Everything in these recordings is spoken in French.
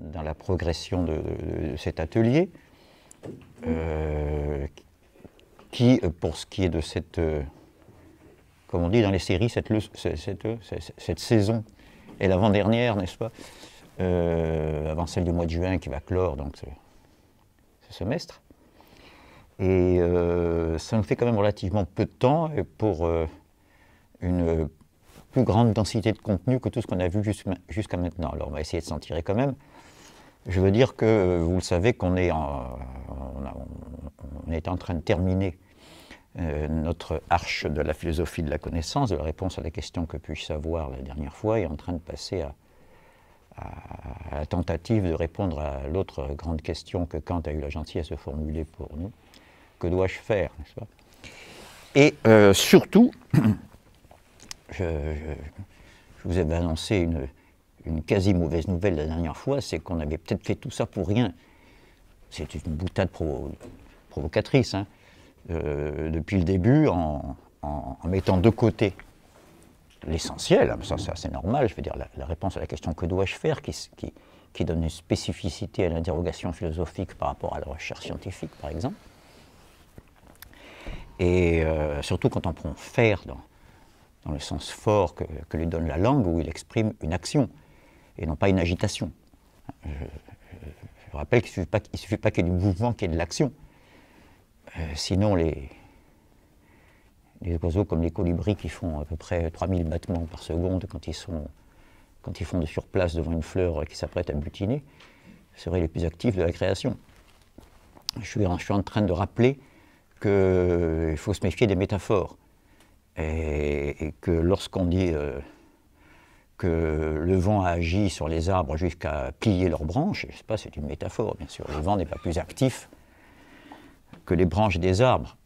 dans la progression de, cet atelier, euh, qui, euh, pour ce qui est de cette, euh, comme on dit dans les séries, cette, cette, saison est l'avant-dernière, n'est-ce pas Avant celle du mois de juin qui va clore donc ce, ce semestre. Et ça nous fait quand même relativement peu de temps pour une plus grande densité de contenu que tout ce qu'on a vu jusqu'à maintenant. Alors on va essayer de s'en tirer quand même. Je veux dire que euh, vous le savez qu'on est, en, on est en train de terminer euh, notre arche de la philosophie de la connaissance, de la réponse à la question que puis-je savoir la dernière fois, et en train de passer à, la tentative de répondre à l'autre grande question que Kant a eu la gentillesse de formuler pour nous. Que dois-je faire Et euh, surtout, je, je, vous ai annoncé une, une quasi mauvaise nouvelle la dernière fois, c'est qu'on avait peut-être fait tout ça pour rien. C'est une boutade provocatrice. Hein. Euh, depuis le début, en, mettant de côté l'essentiel, hein, ça, c'est c'est normal, je veux dire la, réponse à la question que dois-je faire qui, donne une spécificité à l'interrogation philosophique par rapport à la recherche scientifique par exemple. Et euh, surtout quand on prend faire dans, le sens fort que, lui donne la langue où il exprime une action et non pas une agitation. Je, rappelle qu'il ne suffit, suffit pas, qu'il y ait du mouvement, qu'il y ait de l'action. Euh, sinon, les, les, oiseaux comme les colibris qui font à peu près 3000 battements par seconde quand ils, sont, quand ils font de surplace devant une fleur qui s'apprête à butiner, seraient les plus actifs de la création. Je suis, en train de rappeler qu'il faut se méfier des métaphores et, que lorsqu'on dit... Euh, que le vent a agi sur les arbres jusqu'à plier leurs branches. Je sais pas, c'est une métaphore, bien sûr. Le vent n'est pas plus actif que les branches des arbres.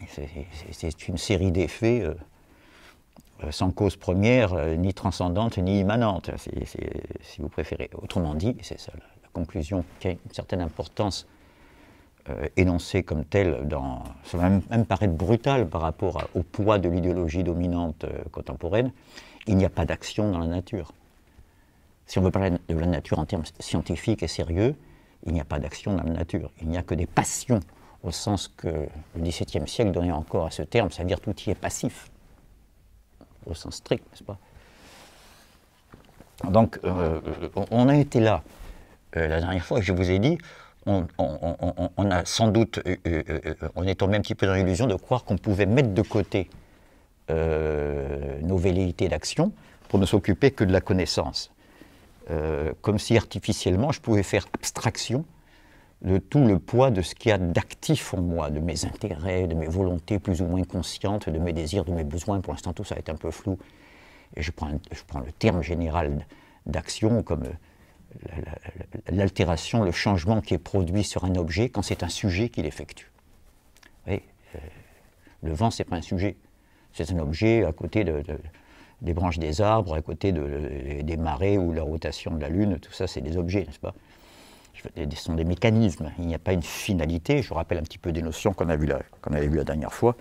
C'est une série d'effets euh, euh, sans cause première, euh, ni transcendante, ni immanente, si vous préférez. Autrement dit, c'est ça la, conclusion qui a une certaine importance énoncée comme telle, dans, ça va même, paraître brutal par rapport au poids de l'idéologie dominante contemporaine, il n'y a pas d'action dans la nature. Si on veut parler de la nature en termes scientifiques et sérieux, il n'y a pas d'action dans la nature, il n'y a que des passions, au sens que le XVIIe siècle donnait encore à ce terme, c'est-à-dire tout y est passif, au sens strict, n'est-ce pas Donc, euh, euh, on a été là euh, la dernière fois, je vous ai dit, on, a sans doute, on est tombé un petit peu dans l'illusion de croire qu'on pouvait mettre de côté nos velléités d'action pour ne s'occuper que de la connaissance. Euh, comme si artificiellement je pouvais faire abstraction de tout le poids de ce qu'il y a d'actif en moi, de mes intérêts, de mes volontés plus ou moins conscientes, de mes désirs, de mes besoins. Pour l'instant, tout ça est un peu flou. Et je prends, le terme général d'action comme euh, l'altération, le changement qui est produit sur un objet quand c'est un sujet qui l'effectue. Euh, le vent, ce n'est pas un sujet, c'est un objet à côté de des branches des arbres, à côté des marées ou la rotation de la Lune, tout ça, c'est des objets, n'est-ce pas Ce sont des mécanismes, il n'y a pas une finalité. Je vous rappelle un petit peu des notions qu'on a avait vues la dernière fois.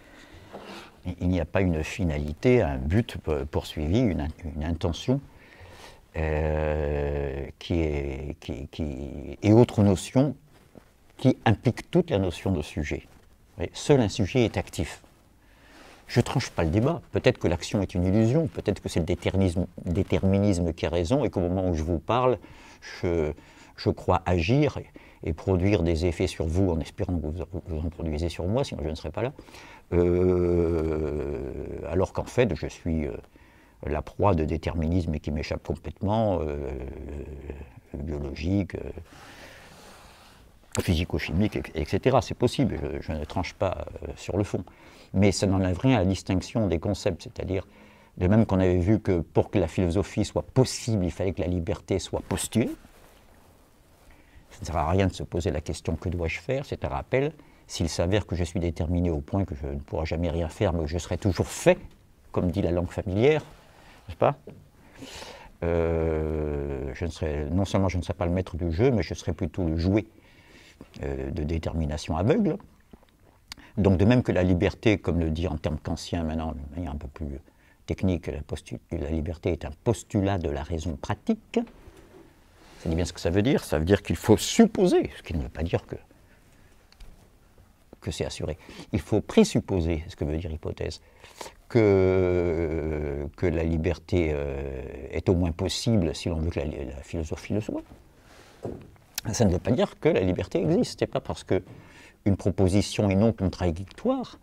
Il n'y a pas une finalité, un but poursuivi, une, intention. Euh, qui est, qui, qui, et autres notions qui impliquent toute la notion de sujet. Seul un sujet est actif. Je tranche pas le débat. Peut-être que l'action est une illusion, peut-être que c'est le déterminisme, qui a raison, et qu'au moment où je vous parle, je, je crois agir et, produire des effets sur vous en espérant que vous, en produisez sur moi, sinon je ne serais pas là. Euh, alors qu'en fait, je suis euh, la proie de déterminisme qui m'échappe complètement, euh, biologique, physico-chimique, etc. C'est possible, je, ne tranche pas sur le fond mais ça n'enlève rien à la distinction des concepts, c'est-à-dire de même qu'on avait vu que pour que la philosophie soit possible, il fallait que la liberté soit postulée. Ça ne sert à rien de se poser la question que dois-je faire C'est un rappel. S'il s'avère que je suis déterminé au point que je ne pourrai jamais rien faire, mais que je serai toujours fait, comme dit la langue familière, n'est-ce pas euh, Non seulement je ne serai pas le maître du jeu, mais je serai plutôt le jouet euh, de détermination aveugle. Donc de même que la liberté, comme le dit en termes kantiens maintenant, de manière un peu plus technique, la, liberté est un postulat de la raison pratique, ça dit bien ce que ça veut dire, ça veut dire qu'il faut supposer, ce qui ne veut pas dire que, que c'est assuré, il faut présupposer, ce que veut dire hypothèse, que, que la liberté euh, est au moins possible si l'on veut que la, philosophie le soit. Ça ne veut pas dire que la liberté existe, et pas parce que une proposition est non contradictoire,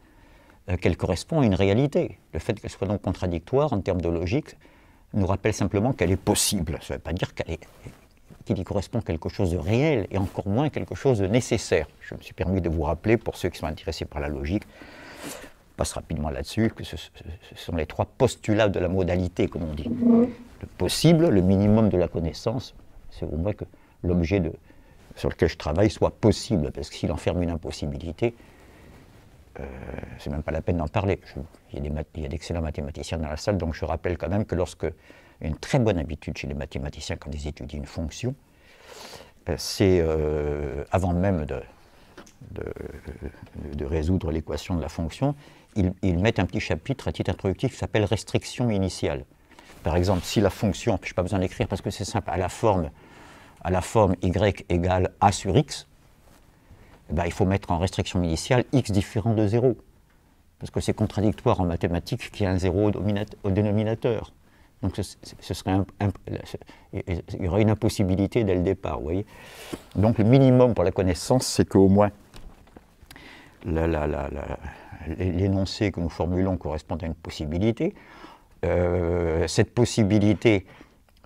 euh, qu'elle correspond à une réalité. Le fait qu'elle soit non contradictoire en termes de logique nous rappelle simplement qu'elle est possible. Ça ne veut pas dire qu'elle qu'il y correspond quelque chose de réel et encore moins quelque chose de nécessaire. Je me suis permis de vous rappeler, pour ceux qui sont intéressés par la logique, on passe rapidement là-dessus, que ce, ce, sont les trois postulats de la modalité, comme on dit. Le possible, le minimum de la connaissance, c'est au moins que l'objet de, sur lequel je travaille soit possible, parce que s'il enferme une impossibilité, euh, c'est même pas la peine d'en parler. il y a d'excellents mathématiciens dans la salle, donc je rappelle quand même que lorsque une très bonne habitude chez les mathématiciens quand ils étudient une fonction, euh, c'est euh, avant même de, de, résoudre l'équation de la fonction, ils, ils, mettent un petit chapitre à titre introductif qui s'appelle restriction initiale. Par exemple, si la fonction, je n'ai pas besoin d'écrire parce que c'est simple, à la forme à la forme y égale a sur x, eh ben, il faut mettre en restriction initiale x différent de 0. Parce que c'est contradictoire en mathématiques qu'il y a un 0 au, dénominateur. Donc ce, serait il y aurait une impossibilité dès le départ. Vous Donc le minimum pour la connaissance, c'est qu'au moins l'énoncé que nous formulons correspond à une possibilité. Euh, cette possibilité,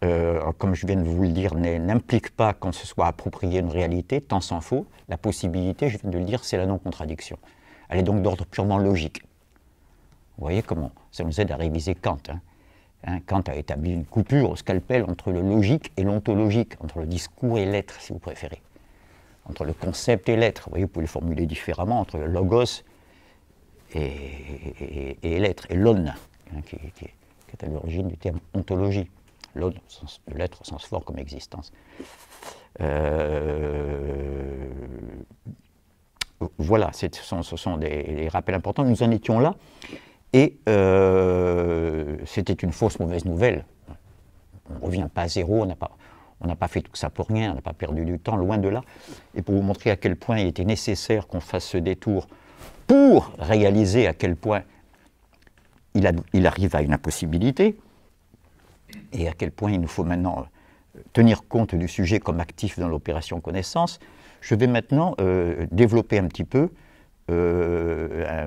euh, comme je viens de vous le dire, n'implique pas qu'on se soit approprié une réalité, tant s'en faut. La possibilité, je viens de le dire, c'est la non-contradiction. Elle est donc d'ordre purement logique. Vous voyez comment ça nous aide à réviser Kant. Hein. Hein, Kant a établi une coupure au scalpel entre le logique et l'ontologique, entre le discours et l'être, si vous préférez, entre le concept et l'être. Vous voyez, vous pouvez le formuler différemment, entre le logos et, l'être, et l'on, hein, qui est à l'origine du terme ontologie l'autre l'être au sens fort comme existence. Euh, voilà, ce sont, des, rappels importants. Nous en étions là, et euh, c'était une fausse mauvaise nouvelle. On ne revient pas à zéro, on n'a pas, pas fait tout ça pour rien, on n'a pas perdu du temps, loin de là. Et pour vous montrer à quel point il était nécessaire qu'on fasse ce détour pour réaliser à quel point il arrive à une impossibilité, et à quel point il nous faut maintenant euh, tenir compte du sujet comme actif dans l'opération connaissance, je vais maintenant euh, développer un petit peu euh,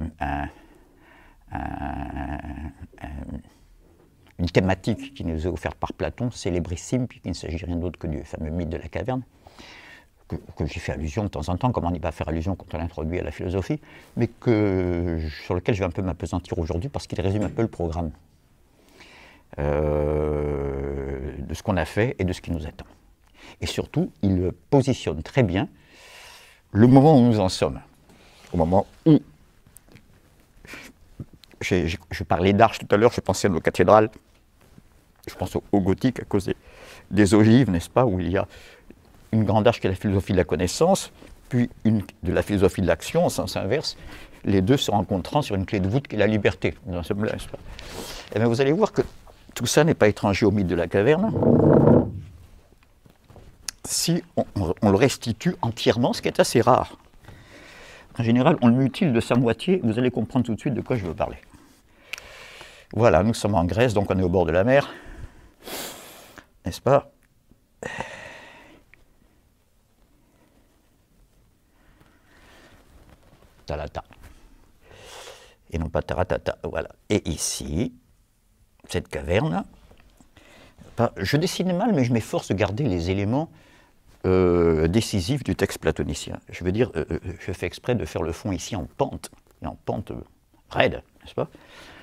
une thématique qui nous est offerte par Platon, célébrissime, puisqu'il ne s'agit rien d'autre que du fameux mythe de la caverne, que, j'ai fait allusion de temps en temps, comme on n'y va faire allusion quand on l'introduit à la philosophie, mais sur lequel je vais un peu m'apesantir aujourd'hui parce qu'il résume un peu le programme. Euh, de ce qu'on a fait et de ce qui nous attend. Et surtout, il positionne très bien le moment où nous en sommes, au moment où je parlais d'arche tout à l'heure, je pensais à nos cathédrales, je pense au, gothique à cause des, ogives, n'est-ce pas, où il y a une grande arche qui est la philosophie de la connaissance, puis une de la philosophie de l'action en sens inverse, les deux se rencontrant sur une clé de voûte qui est la liberté. ce et eh bien vous allez voir que tout ça n'est pas étranger au mythe de la caverne si on, le restitue entièrement, ce qui est assez rare. En général, on le mutile de sa moitié, vous allez comprendre tout de suite de quoi je veux parler. Voilà, nous sommes en Grèce, donc on est au bord de la mer, n'est-ce pas Talata. Et non pas taratata, voilà. Et ici, cette caverne. Je dessine mal, mais je m'efforce de garder les éléments euh, décisifs du texte platonicien. Je veux dire, euh, euh, je fais exprès de faire le fond ici en pente, en pente raide, n'est-ce pas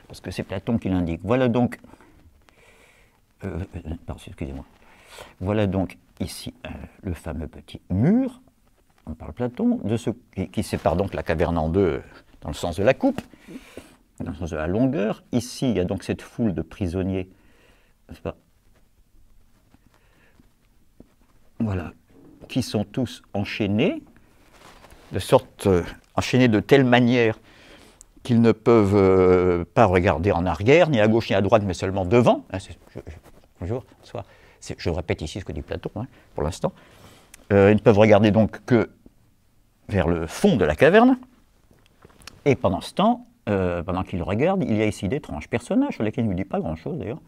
Parce que c'est Platon qui l'indique. Voilà donc. excusez-moi. Voilà donc ici le fameux petit mur, on parle Platon, de ce, qui, qui sépare donc la caverne en deux dans le sens de la coupe dans le sens de la longueur. Ici, il y a donc cette foule de prisonniers. voilà, qui sont tous enchaînés, de sorte euh, enchaînés de telle manière qu'ils ne peuvent euh, pas regarder en arrière, ni à gauche ni à droite, mais seulement devant. Ah, je, bonjour, Je répète ici ce que dit Platon hein, pour l'instant. Euh, ils ne peuvent regarder donc que vers le fond de la caverne. Et pendant ce temps, euh, pendant qu'il regarde, il y a ici d'étranges personnages sur lesquels il ne dit pas grand-chose d'ailleurs.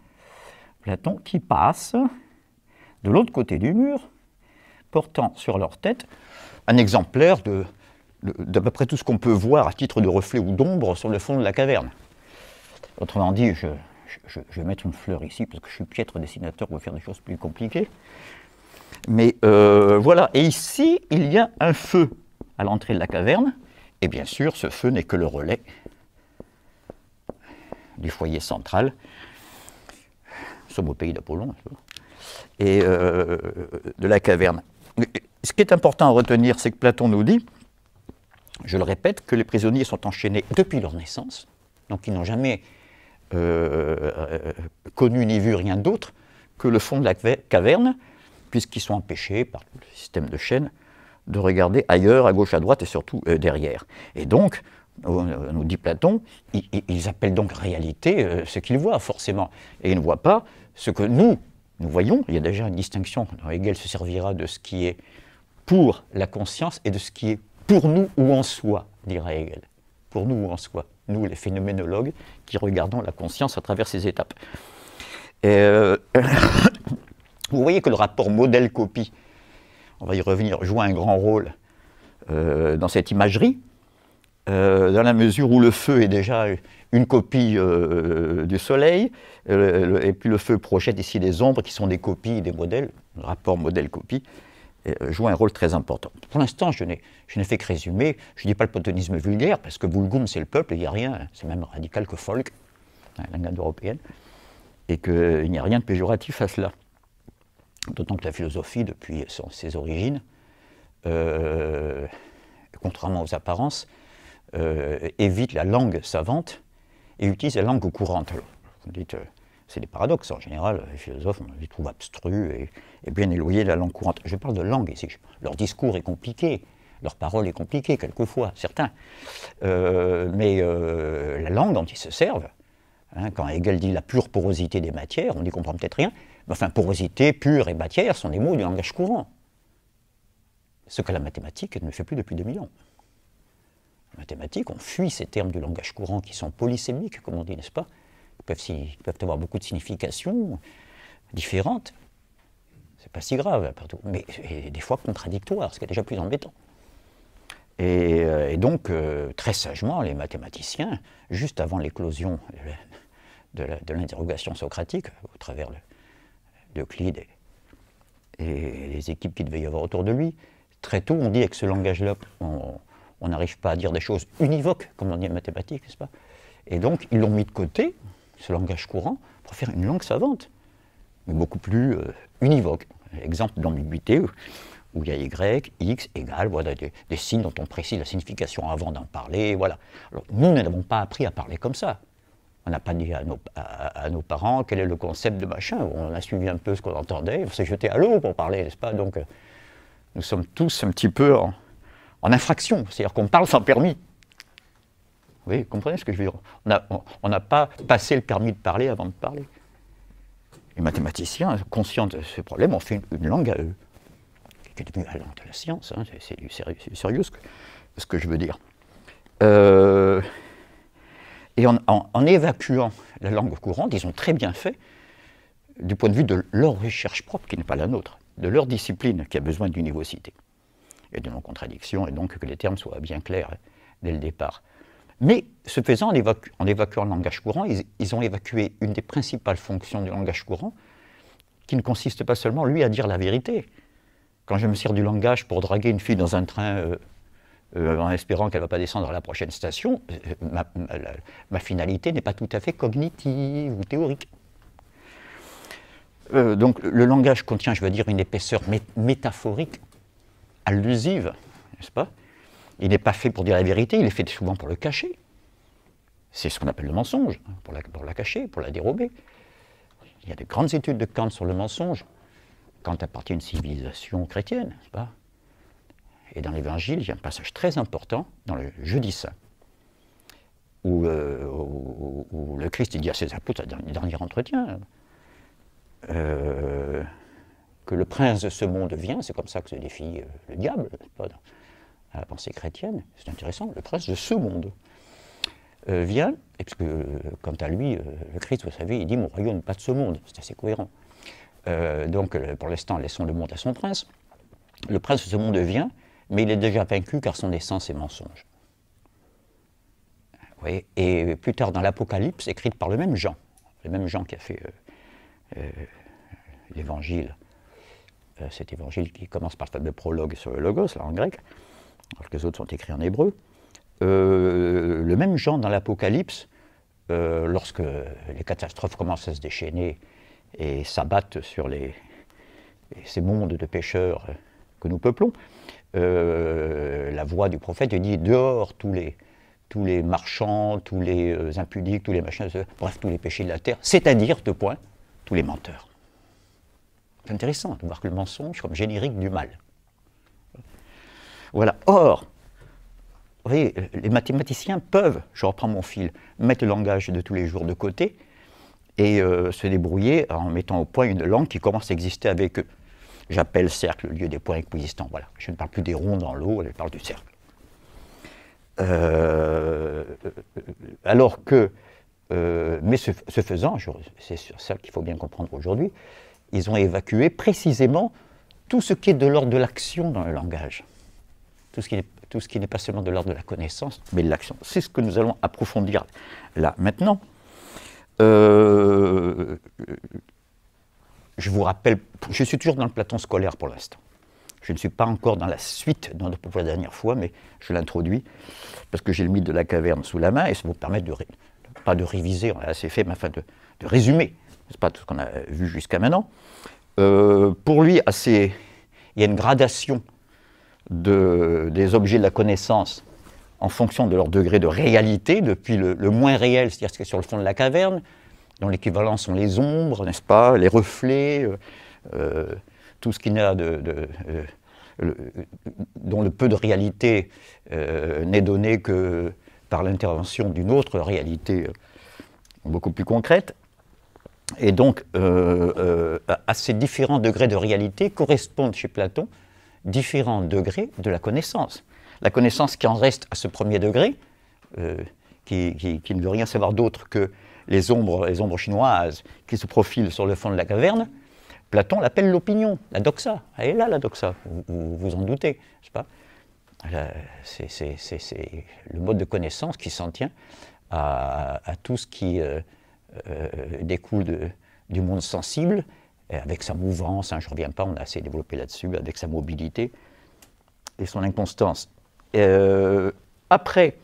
Platon qui passe de l'autre côté du mur, portant sur leur tête un exemplaire de, d'à peu près tout ce qu'on peut voir à titre de reflet ou d'ombre sur le fond de la caverne. Autrement dit, je, je, vais mettre une fleur ici parce que je suis piètre dessinateur, pour faire des choses plus compliquées. Mais euh, voilà, et ici, il y a un feu à l'entrée de la caverne, et bien sûr, ce feu n'est que le relais du foyer central. Nous sommes au pays d'Apollon. Et euh, de la caverne. Ce qui est important à retenir, c'est que Platon nous dit, je le répète, que les prisonniers sont enchaînés depuis leur naissance, donc ils n'ont jamais euh, connu ni vu rien d'autre que le fond de la caverne, puisqu'ils sont empêchés par le système de chaînes de regarder ailleurs, à gauche, à droite et surtout euh, derrière. Et donc, euh, nous dit Platon, ils, appellent donc réalité euh, ce qu'ils voient, forcément. Et ils ne voient pas ce que nous, nous voyons. Il y a déjà une distinction. Hegel se servira de ce qui est pour la conscience et de ce qui est pour nous ou en soi, dira Hegel. Pour nous ou en soi. Nous, les phénoménologues, qui regardons la conscience à travers ces étapes. Euh, vous voyez que le rapport modèle-copie, on va y revenir, joue un grand rôle dans cette imagerie. Euh, dans la mesure où le feu est déjà une copie euh, du Soleil, euh, et puis le feu projette ici des ombres qui sont des copies des modèles, rapport modèle-copie joue un rôle très important. Pour l'instant, je n'ai fait que résumer, je ne dis pas le platonisme vulgaire, parce que vulgum c'est le peuple, il n'y a rien, hein. c'est même radical que folk, hein, la langue européenne, et qu'il n'y a rien de péjoratif à cela. D'autant que la philosophie, depuis ses origines, contrairement aux apparences, euh, évite la langue savante et utilise la langue courante. vous dites, euh, c'est des paradoxes. En général, les philosophes, on les trouve abstrus et, bien éloignés de la langue courante. Je parle de langue ici. Leur discours est compliqué, leur parole est compliquée, quelquefois, certains. Euh, mais la langue dont ils se servent, hein, quand Hegel dit la pure porosité des matières, on n'y comprend peut-être rien. Mais enfin, porosité, pure et matière sont des mots du langage courant. Ce que la mathématique ne fait plus depuis 2000 ans mathématiques, on fuit ces termes du langage courant qui sont polysémiques, comme on dit, n'est-ce pas ils peuvent, avoir beaucoup de significations différentes. C'est pas si grave, partout, mais des fois contradictoires, ce qui est déjà plus embêtant. Et, euh, donc, euh, très sagement, les mathématiciens, juste avant l'éclosion de l'interrogation socratique, au travers d'Euclide et, et les équipes qui devait y avoir autour de lui, très tôt, on dit avec ce langage-là, on n'arrive pas à dire des choses univoques, comme on dit en mathématiques, n'est-ce pas Et donc, ils l'ont mis de côté, ce langage courant, pour faire une langue savante, mais beaucoup plus euh, univoque. Exemple d'ambiguïté, où, où il y a Y, X, égal, des, signes dont on précise la signification avant d'en parler, voilà. Alors, nous, nous n'avons pas appris à parler comme ça. On n'a pas dit à nos, nos, parents quel est le concept de machin. On a suivi un peu ce qu'on entendait, on s'est jeté à l'eau pour parler, n'est-ce pas Donc, euh, nous sommes tous un petit peu en infraction, c'est-à-dire qu'on parle sans permis. vous comprenez ce que je veux dire On n'a pas passé le permis de parler avant de parler. Les mathématiciens, conscients de ce problème, ont fait une, langue à eux, qui est devenue la langue de la science, hein. c'est sérieux, ce, que, je veux dire. Euh, et en, en, évacuant la langue courante, ils ont très bien fait du point de vue de leur recherche propre, qui n'est pas la nôtre, de leur discipline qui a besoin d'univocité et de non-contradiction, et donc que les termes soient bien clairs hein, dès le départ. Mais ce faisant, en, évacuant le langage courant, ils, ont évacué une des principales fonctions du langage courant, qui ne consiste pas seulement, lui, à dire la vérité. Quand je me sers du langage pour draguer une fille dans un train euh, euh, en espérant qu'elle ne va pas descendre à la prochaine station, euh, ma, finalité n'est pas tout à fait cognitive ou théorique. donc le langage contient, je veux dire, une épaisseur métaphorique allusive, n'est-ce pas Il n'est pas fait pour dire la vérité, il est fait souvent pour le cacher. C'est ce qu'on appelle le mensonge, hein, pour la, cacher, pour la dérober. Il y a de grandes études de Kant sur le mensonge. Kant appartient à une civilisation chrétienne, n'est-ce pas Et dans l'Évangile, il y a un passage très important, dans le Jeudi Saint, euh, où, le Christ dit à ses apôtres, dans le dernier entretien, euh, que le prince de ce monde vient, c'est comme ça que se défie euh, le diable, à la pensée chrétienne, c'est intéressant, le prince de ce monde euh, vient, et puisque euh, quant à lui, le Christ, vous savez, il dit mon royaume n'est pas de ce monde, c'est assez cohérent. donc pour l'instant, laissons le monde à son prince. Le prince de ce monde vient, mais il est déjà vaincu car son essence est mensonge. et plus tard dans l'Apocalypse, écrite par le même Jean, le même Jean qui a fait l'évangile euh, cet évangile qui commence par le prologue sur le logos, là en grec, alors les autres sont écrits en hébreu. Euh, le même genre dans l'Apocalypse, euh, lorsque les catastrophes commencent à se déchaîner et s'abattent sur les, ces mondes de pêcheurs que nous peuplons, la voix du prophète dit dehors tous les, tous les marchands, tous les impudiques, tous les machins, bref, tous les péchés de la terre, c'est-à-dire, de points, tous les menteurs intéressant de voir que le mensonge comme générique du mal. Voilà. Or, les mathématiciens peuvent, je reprends mon fil, mettre le langage de tous les jours de côté et euh, se débrouiller en mettant au point une langue qui commence à exister avec eux. J'appelle cercle le lieu des points existants. Voilà. Je ne parle plus des ronds dans l'eau, je parle du cercle. Euh, alors que, euh, mais ce, faisant, c'est sur ça qu'il faut bien comprendre aujourd'hui, ils ont évacué précisément tout ce qui est de l'ordre de l'action dans le langage. Tout ce qui tout ce qui n'est pas seulement de l'ordre de la connaissance, mais de l'action. C'est ce que nous allons approfondir là maintenant. Euh, je vous rappelle, je suis toujours dans le Platon scolaire pour l'instant. Je ne suis pas encore dans la suite dans, pour la dernière fois, mais je l'introduis parce que j'ai le mythe de la caverne sous la main et ça vous permet de, pas de réviser, on a assez fait, mais enfin de, de résumer c'est pas tout ce qu'on a vu jusqu'à maintenant. Euh, pour lui, assez, il y a une gradation des objets de la connaissance en fonction de leur degré de réalité, depuis le, moins réel, c'est-à-dire ce qui est sur le fond de la caverne, dont l'équivalent sont les ombres, n'est-ce pas, les reflets, euh, euh, tout ce qui n'a de, dont le peu de réalité n'est donné que par l'intervention d'une autre réalité beaucoup plus concrète. Et donc, à euh, ces euh, différents degrés de réalité correspondent chez Platon différents degrés de la connaissance. La connaissance qui en reste à ce premier degré, euh, qui, ne veut rien savoir d'autre que les ombres, les ombres chinoises qui se profilent sur le fond de la caverne, Platon l'appelle l'opinion, la doxa. Elle est là, la doxa, vous vous, en doutez, n'est-ce pas C'est le mode de connaissance qui s'en tient à, tout ce qui, euh, découle de, du monde sensible, avec sa mouvance, hein, je ne reviens pas, on a assez développé là-dessus, avec sa mobilité et son inconstance. Euh, après,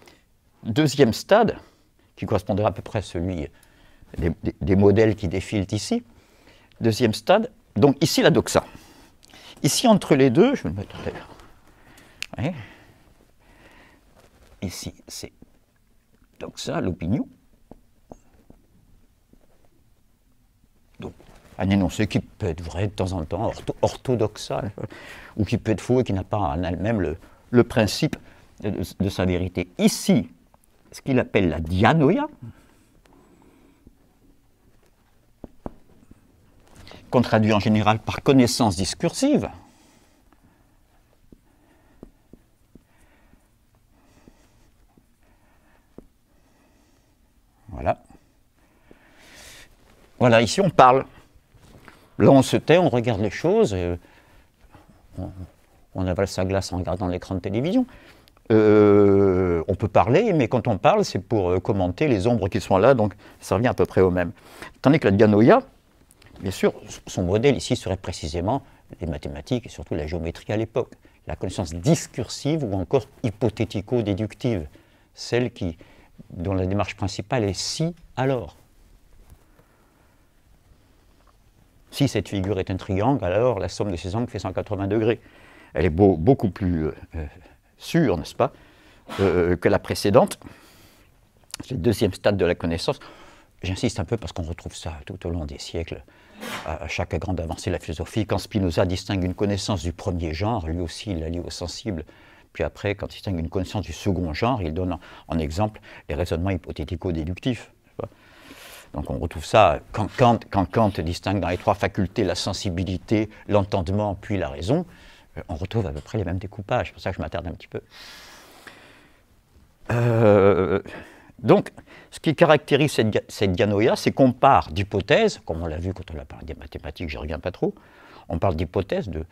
deuxième stade, qui correspondrait à peu près à celui des, modèles qui défilent ici, deuxième stade, donc ici la doxa. Ici, entre les deux, je vais me mettre d'ailleurs. Ici, c'est doxa, l'opinion. un énoncé qui peut être vrai de temps en temps, orthodoxal, ou qui peut être faux et qui n'a pas en elle-même le, principe de, de, sa vérité. Ici, ce qu'il appelle la dianoïa, qu'on traduit en général par connaissance discursive, Voilà. Voilà, ici on parle Là, on se tait, on regarde les choses, euh, on, avale sa glace en regardant l'écran de télévision. Euh, on peut parler, mais quand on parle, c'est pour euh, commenter les ombres qui sont là, donc ça revient à peu près au même. Tandis que la dianoïa, bien sûr, son modèle ici serait précisément les mathématiques et surtout la géométrie à l'époque, la connaissance discursive ou encore hypothético-déductive, celle qui, dont la démarche principale est si alors. Si cette figure est un triangle, alors la somme de ses angles fait 180 degrés. Elle est beaucoup plus euh, euh, sûre, n'est-ce pas, euh, que la précédente. C'est le deuxième stade de la connaissance. J'insiste un peu parce qu'on retrouve ça tout au long des siècles. À chaque grande avancée de la philosophie, quand Spinoza distingue une connaissance du premier genre, lui aussi il la lie au sensible. Puis après, quand il distingue une connaissance du second genre, il donne en exemple les raisonnements hypothético-déductifs. Donc on retrouve ça quand Kant, distingue dans les trois facultés la sensibilité, l'entendement, puis la raison. Euh, on retrouve à peu près les mêmes découpages, c'est pour ça que je m'attarde un petit peu. Euh, donc, ce qui caractérise cette, ganoïa, c'est qu'on part d'hypothèses, comme on l'a vu quand on a parlé des mathématiques, ne reviens pas trop, on parle d'hypothèses, de,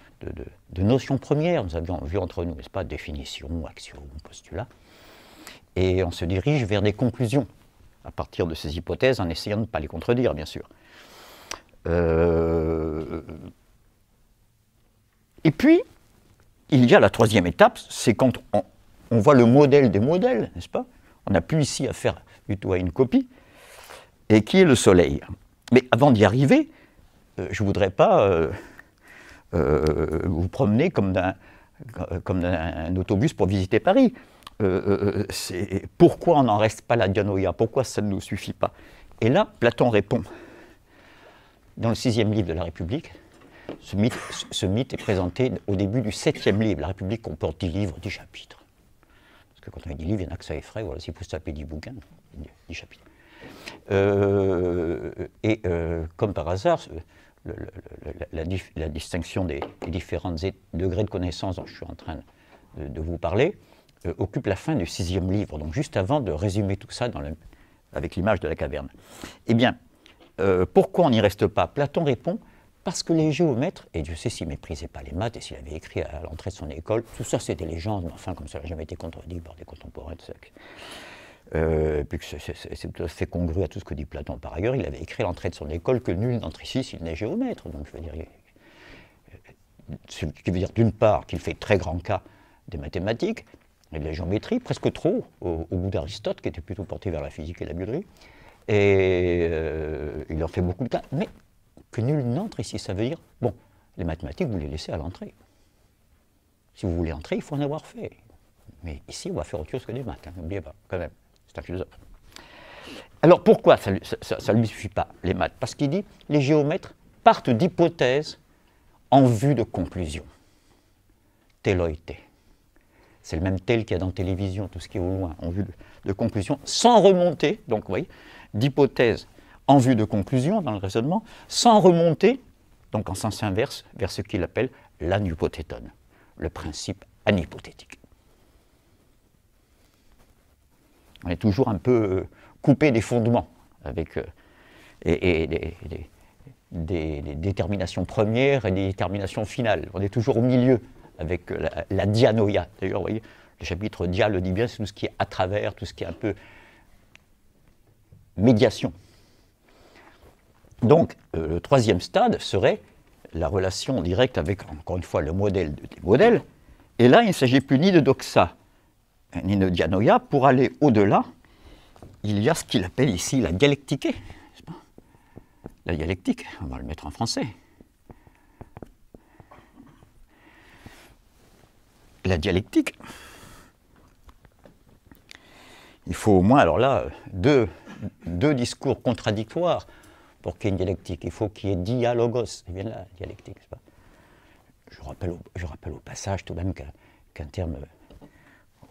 notions premières, nous avions vu entre nous, n'est-ce pas, définition, action, postulat, et on se dirige vers des conclusions à partir de ces hypothèses en essayant de ne pas les contredire, bien sûr. Euh, et puis, il y a la troisième étape, c'est quand on, voit le modèle des modèles, n'est-ce pas On n'a plus ici faire du tout à une copie, et qui est le Soleil. Mais avant d'y arriver, euh, je ne voudrais pas euh, vous promener comme d'un comme d'un autobus pour visiter Paris. Euh, euh, euh, pourquoi on n'en reste pas la Dianoïa Pourquoi ça ne nous suffit pas Et là, Platon répond, dans le sixième livre de la République, ce mythe, est présenté au début du septième livre. La République comporte dix livres, dix chapitres. Parce que quand on a dix livres, il n'y en a que ça effraie. Voilà, s'il faut se taper dix bouquins, dix chapitres. et comme par hasard, la, distinction des, différents degrés de connaissance dont je suis en train de vous parler, euh, occupe la fin du sixième livre, donc juste avant de résumer tout ça avec l'image de la caverne. Eh bien, euh, pourquoi on n'y reste pas Platon répond parce que les géomètres, et Dieu sait s'il méprisait pas les maths et s'il avait écrit à l'entrée de son école, tout ça c'était des légendes, mais enfin comme ça n'a jamais été contredit par des contemporains de ça. Euh, puis c'est tout à fait congru à tout ce que dit Platon par ailleurs, il avait écrit à l'entrée de son école que nul n'entre ici s'il n'est géomètre. Donc je veux dire, euh, ce qui veut dire d'une part qu'il fait très grand cas des mathématiques, et de la géométrie, presque trop, au, bout d'Aristote, qui était plutôt porté vers la physique et la biologie. Et euh, il en fait beaucoup de cas, mais que nul n'entre ici, ça veut dire, bon, les mathématiques, vous les laissez à l'entrée. Si vous voulez entrer, il faut en avoir fait. Mais ici, on va faire autre chose que des maths, hein, n'oubliez pas, quand même, c'est un philosophe. Alors pourquoi ça ne lui suffit pas, les maths Parce qu'il dit, les géomètres partent d'hypothèses en vue de conclusion. Téloïté. C'est le même tel qu'il y a dans télévision, tout ce qui est au loin, en vue de, conclusion, sans remonter, donc vous voyez, d'hypothèse en vue de conclusion dans le raisonnement, sans remonter, donc en sens inverse, vers ce qu'il appelle l'anipotétone, le principe anhypothétique. On est toujours un peu euh, coupé des fondements avec, euh, et, des déterminations premières et des déterminations finales. On est toujours au milieu avec euh, la, dianoïa. D'ailleurs, vous voyez, le chapitre dia le dit bien, tout ce qui est à travers, tout ce qui est un peu médiation. Donc, euh, le troisième stade serait la relation directe avec, encore une fois, le modèle des modèles. Et là, il ne s'agit plus ni de doxa, ni de dianoïa. Pour aller au-delà, il y a ce qu'il appelle ici la dialectique. La dialectique, on va le mettre en français. la dialectique, il faut au moins, alors là, deux, discours contradictoires pour qu'il y ait une dialectique. Il faut qu'il y ait dialogos. Il la dialectique, je rappelle, je rappelle, au, passage tout de même qu'un terme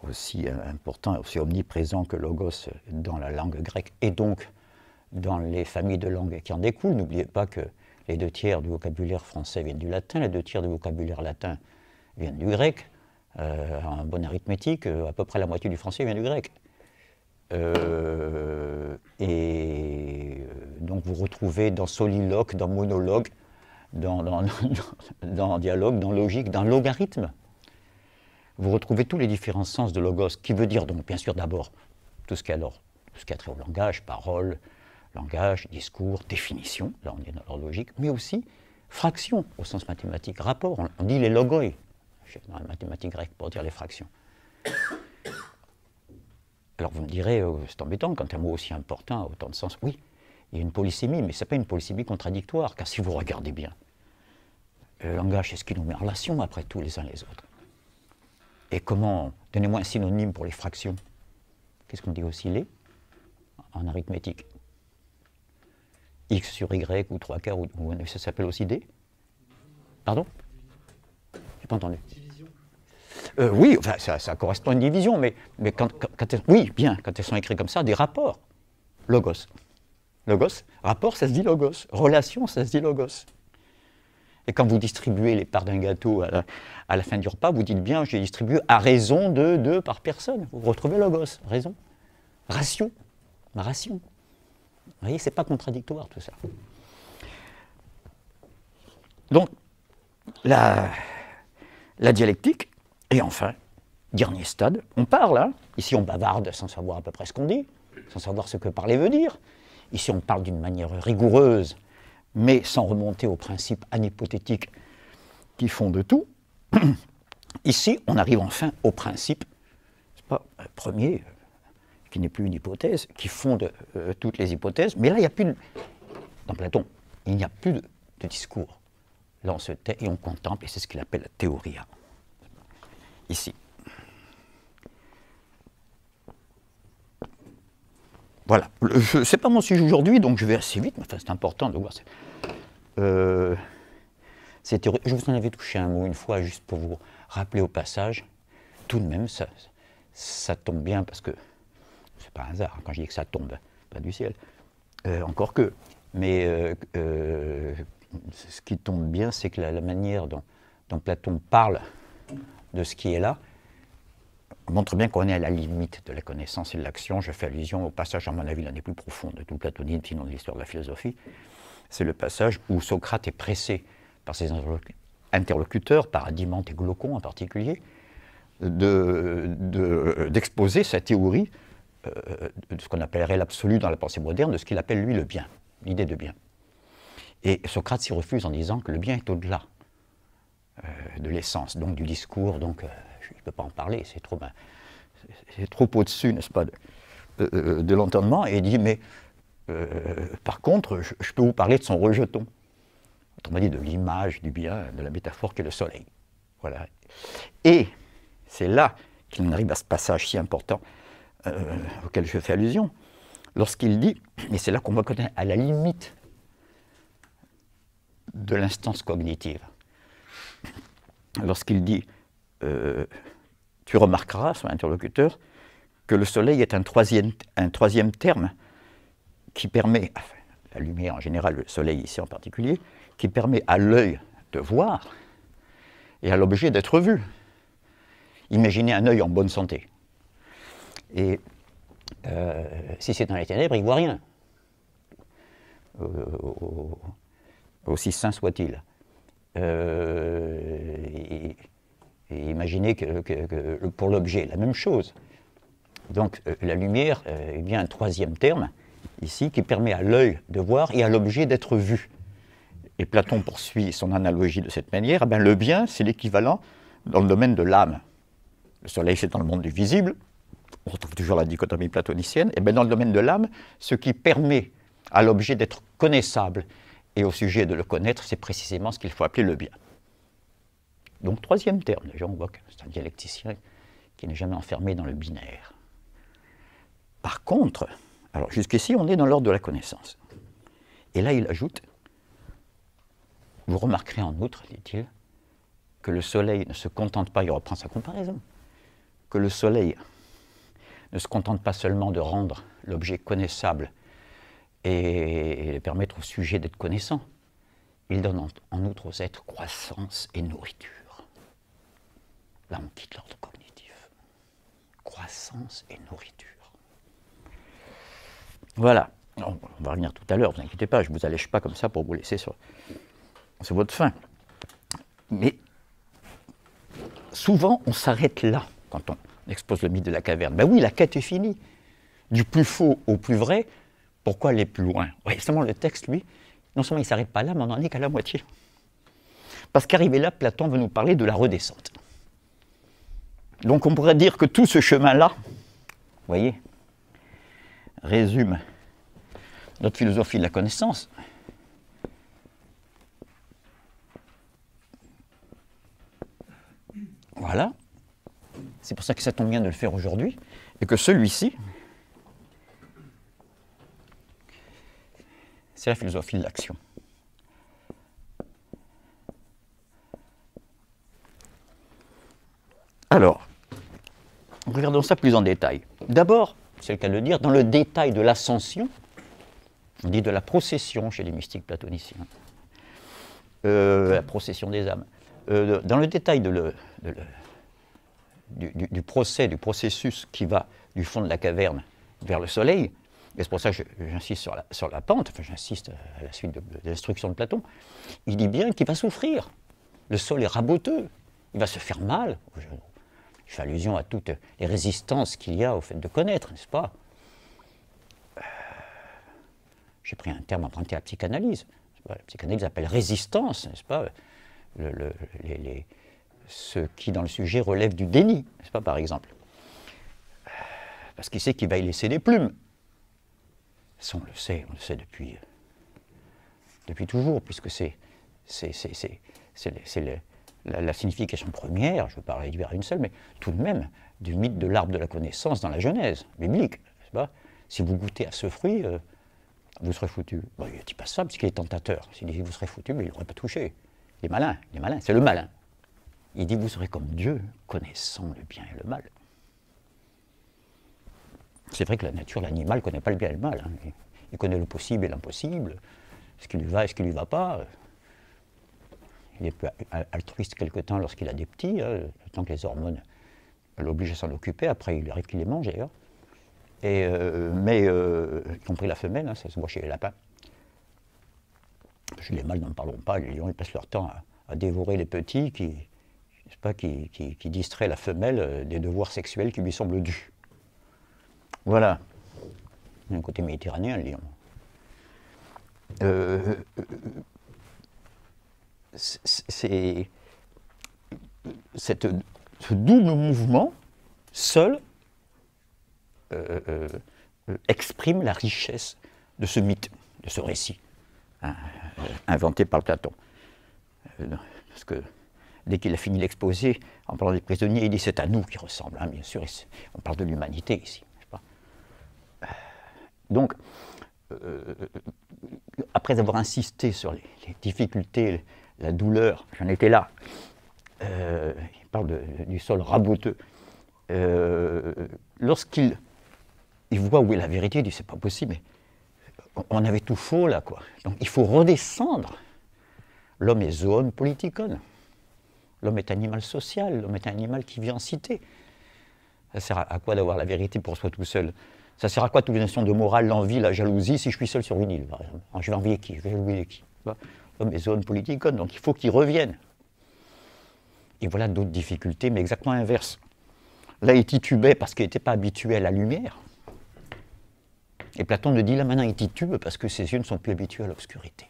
aussi important, aussi omniprésent que logos dans la langue grecque et donc dans les familles de langues qui en découlent. N'oubliez pas que les deux tiers du vocabulaire français viennent du latin, les deux tiers du vocabulaire latin viennent du grec. Euh, un bon arithmétique, euh, à peu près la moitié du français vient du grec. Euh, et donc vous retrouvez dans soliloque, dans monologue, dans, dans, dialogue, dans logique, dans logarithme. Vous retrouvez tous les différents sens de logos, qui veut dire donc bien sûr d'abord tout ce qui a, ce trait au langage, parole, langage, discours, définition, là on est dans leur logique, mais aussi fraction au sens mathématique, rapport, on, dit les logoi, dans la mathématique grecque pour dire les fractions. Alors vous me direz, euh, c'est embêtant, quand un mot aussi important a autant de sens. Oui, il y a une polysémie, mais ce n'est pas une polysémie contradictoire, car si vous regardez bien, le langage, c'est ce qui nous met en relation, après tout, les uns les autres. Et comment Donnez-moi un synonyme pour les fractions. Qu'est-ce qu'on dit aussi les En arithmétique. X sur Y ou 3 quarts, ça s'appelle aussi D Pardon entendu. Euh, oui, ça, correspond à une division, mais, mais quand, elles, oui, bien, quand elles sont écrites comme ça, des rapports. Logos. Logos, rapport, ça se dit logos. Relation, ça se dit logos. Et quand vous distribuez les parts d'un gâteau à la, fin du repas, vous dites bien, j'ai distribué à raison de deux par personne. Vous retrouvez logos, raison. Ration, ration. Vous voyez, c'est pas contradictoire tout ça. Donc, la, la dialectique, et enfin, dernier stade, on parle, hein. ici on bavarde sans savoir à peu près ce qu'on dit, sans savoir ce que parler veut dire, ici on parle d'une manière rigoureuse, mais sans remonter aux principe hypothétique qui fonde tout, ici on arrive enfin au principe, c'est pas un premier, euh, qui n'est plus une hypothèse, qui fonde euh, toutes les hypothèses, mais là il n'y a plus de... Dans Platon, il n'y a plus de discours. Là, on se tait et on contemple, et c'est ce qu'il appelle la théoria. Ici. Voilà. Ce n'est pas mon sujet aujourd'hui, donc je vais assez vite, mais c'est important de voir. Euh, je vous en avais touché un mot une fois, juste pour vous rappeler au passage. Tout de même, ça, ça tombe bien parce que c'est pas un hasard hein, quand je dis que ça tombe, pas du ciel. Euh, encore que. Mais euh, euh, ce qui tombe bien, c'est que la, manière dont, Platon parle de ce qui est là montre bien qu'on est à la limite de la connaissance et de l'action. Je fais allusion au passage, à mon avis, l'un des plus profonds de tout le platonisme, sinon de l'histoire de la philosophie. C'est le passage où Socrate est pressé par ses interlocuteurs, par Adimante et Glaucon en particulier, d'exposer sa théorie euh, de ce qu'on appellerait l'absolu dans la pensée moderne, de ce qu'il appelle lui le bien, l'idée de bien. Et Socrate s'y refuse en disant que le bien est au-delà euh, de l'essence, donc du discours, donc euh, je ne peux pas en parler, c'est trop, ben, trop au-dessus, n'est-ce pas, euh, de, l'entendement. Et il dit, mais par contre, je, peux vous parler de son rejeton. Autrement dit, de l'image du bien, de la métaphore qu'est le soleil. Voilà. Et c'est là qu'il en arrive à ce passage si important auquel je fais allusion, lorsqu'il dit, mais c'est là qu'on va connaître à la limite de l'instance cognitive. Lorsqu'il dit euh, Tu remarqueras, son interlocuteur, que le soleil est un troisième, un troisième terme qui permet, la lumière en général, le soleil ici en particulier, qui permet à l'œil de voir et à l'objet d'être vu. Imaginez un œil en bonne santé. Et euh, si c'est dans les ténèbres, il ne voit rien. Euh, aussi saint soit-il. Euh, et, imaginez que, pour l'objet, la même chose. Donc euh, la lumière euh, est bien un troisième terme, ici, qui permet à l'œil de voir et à l'objet d'être vu. Et Platon poursuit son analogie de cette manière. Eh le bien, c'est l'équivalent dans le domaine de l'âme. Le soleil, c'est dans le monde du visible. On retrouve toujours la dichotomie platonicienne. Et eh bien, dans le domaine de l'âme, ce qui permet à l'objet d'être connaissable et au sujet de le connaître, c'est précisément ce qu'il faut appeler le bien. Donc troisième terme, déjà on c'est un dialecticien qui n'est jamais enfermé dans le binaire. Par contre, alors jusqu'ici on est dans l'ordre de la connaissance. Et là il ajoute, vous remarquerez en outre, dit-il, que le soleil ne se contente pas, il reprend sa comparaison, que le soleil ne se contente pas seulement de rendre l'objet connaissable et, permettre au sujet d'être connaissant. Il donne en, outre aux êtres croissance et nourriture. Là, on quitte l'ordre cognitif. Croissance et nourriture. Voilà. On, va revenir tout à l'heure, vous inquiétez pas, je ne vous allège pas comme ça pour vous laisser sur, C'est votre faim. Mais souvent, on s'arrête là quand on expose le mythe de la caverne. Ben oui, la quête est finie. Du plus faux au plus vrai, pourquoi aller plus loin Oui, seulement le texte, lui, non seulement il ne s'arrête pas là, mais on n'en est qu'à la moitié. Parce qu'arrivé là, Platon veut nous parler de la redescente. Donc on pourrait dire que tout ce chemin-là, vous voyez, résume notre philosophie de la connaissance. Voilà. C'est pour ça que ça tombe bien de le faire aujourd'hui. Et que celui-ci, C'est la philosophie de l'action. Alors, regardons ça plus en détail. D'abord, c'est le cas de le dire, dans le détail de l'ascension, on dit de la procession chez les mystiques platoniciens, euh, la procession des âmes. Euh, dans le détail du, procès, du processus qui va du fond de la caverne vers le soleil, c'est pour ça que j'insiste sur la, sur la pente, enfin j'insiste euh, à la suite de, l'instruction de Platon, il dit bien qu'il va souffrir. Le sol est raboteux, il va se faire mal. Je, fais allusion à toutes les résistances qu'il y a au fait de connaître, n'est-ce pas euh, J'ai pris un terme emprunté à la psychanalyse. La psychanalyse appelle résistance, n'est-ce pas le, Ce qui, dans le sujet, relève du déni, n'est-ce pas, par exemple euh, Parce qu'il sait qu'il va y laisser des plumes. Ça, on le sait, on le sait depuis, euh, depuis toujours, puisque c'est la, signification première, je ne veux pas réduire à une seule, mais tout de même, du mythe de l'arbre de la connaissance dans la Genèse biblique. si vous goûtez à ce fruit, euh, vous serez foutu. il ne dit pas ça parce qu'il est tentateur. S'il dit vous serez foutu, mais il l'aurait pas touché. Il est malin, il est malin, c'est le malin. Il dit vous serez comme Dieu, connaissant le bien et le mal. C'est vrai que la nature, l'animal ne connaît pas le bien et le mal. Hein. Il connaît le possible et l'impossible, ce qui lui va et ce qui ne lui va pas. Euh, il est altruiste quelque temps lorsqu'il a des petits, hein, tant que les hormones l'obligent à s'en occuper. Après, il arrive qu'il les mange d'ailleurs. Et euh, mais, euh, y compris la femelle, hein, ça se voit chez les lapins. les mâles, n'en parlons pas, les lions, ils passent leur temps à, dévorer les petits qui, je pas, qui, distraient la femelle des devoirs sexuels qui lui semblent dus. Voilà. d'un côté méditerranéen, le euh, euh, euh, c'est ce double mouvement seul exprime la richesse de ce mythe, de ce récit hein, inventé par Platon. parce que dès qu'il a fini l'exposé, en parlant des prisonniers, il dit c'est à nous qui ressemble, hein, bien sûr. On parle de l'humanité ici. Donc, euh, après avoir insisté sur les, difficultés, la douleur, j'en étais là, euh, il parle du sol raboteux, euh, lorsqu'il voit où est la vérité, il dit c'est pas possible, mais on avait tout faux là quoi. Donc il faut redescendre. L'homme est zone politikon. L'homme est animal social, l'homme est un animal qui vit en cité. Ça sert à quoi d'avoir la vérité pour soi tout seul ça sert à quoi toutes les notions de morale, l'envie, la jalousie, si je suis seul sur une île, Je vais envier qui Je vais envier qui bah, Mes zones politiques, donc il faut qu'ils reviennent. Et voilà d'autres difficultés, mais exactement inverse. Là, il titubait parce qu'il n'était pas habitué à la lumière. Et Platon le dit, là maintenant, il titube parce que ses yeux ne sont plus habitués à l'obscurité.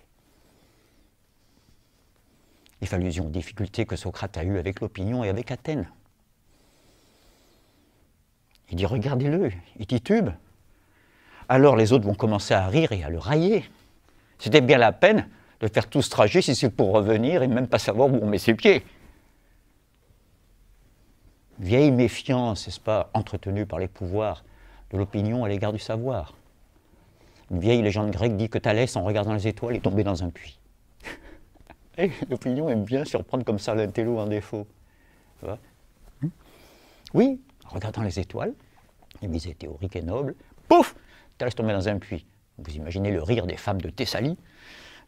Il fait allusion aux difficultés que Socrate a eues avec l'opinion et avec Athènes. Il dit, regardez-le, il titube. Alors les autres vont commencer à rire et à le railler. C'était bien la peine de faire tout ce trajet si c'est pour revenir et même pas savoir où on met ses pieds. Vieille méfiance, n'est-ce pas, entretenue par les pouvoirs de l'opinion à l'égard du savoir. Une vieille légende grecque dit que Thalès, en regardant les étoiles, est tombé dans un puits. l'opinion aime bien surprendre comme ça l'intello en défaut. Oui, regardant les étoiles, les visée théorique et noble, pouf, tu tombait dans un puits. Vous imaginez le rire des femmes de Thessalie,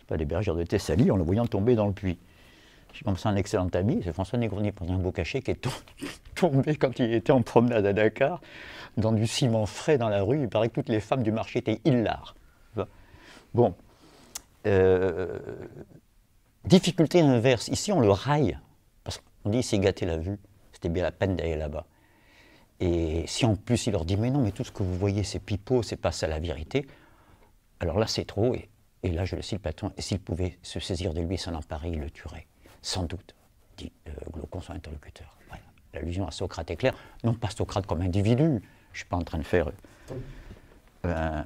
pas des bergères de Thessalie, en le voyant tomber dans le puits. J'ai comme ça un excellent ami, c'est François Négroni pendant un beau cachet qui est tombé quand il était en promenade à Dakar, dans du ciment frais dans la rue. Il paraît que toutes les femmes du marché étaient hillards. Bon. Euh, difficulté inverse. Ici, on le raille. Parce qu'on dit, qu'il s'est gâté la vue. C'était bien la peine d'aller là-bas. Et si en plus il leur dit, mais non, mais tout ce que vous voyez, c'est pipeau, c'est pas ça la vérité, alors là c'est trop. Et, là je le cite patron, et s'il pouvait se saisir de lui et s'en emparer, il le tuerait. Sans doute, dit euh, Glaucon, son interlocuteur. L'allusion à Socrate est claire, non pas Socrate comme individu, je ne suis pas en train de faire euh,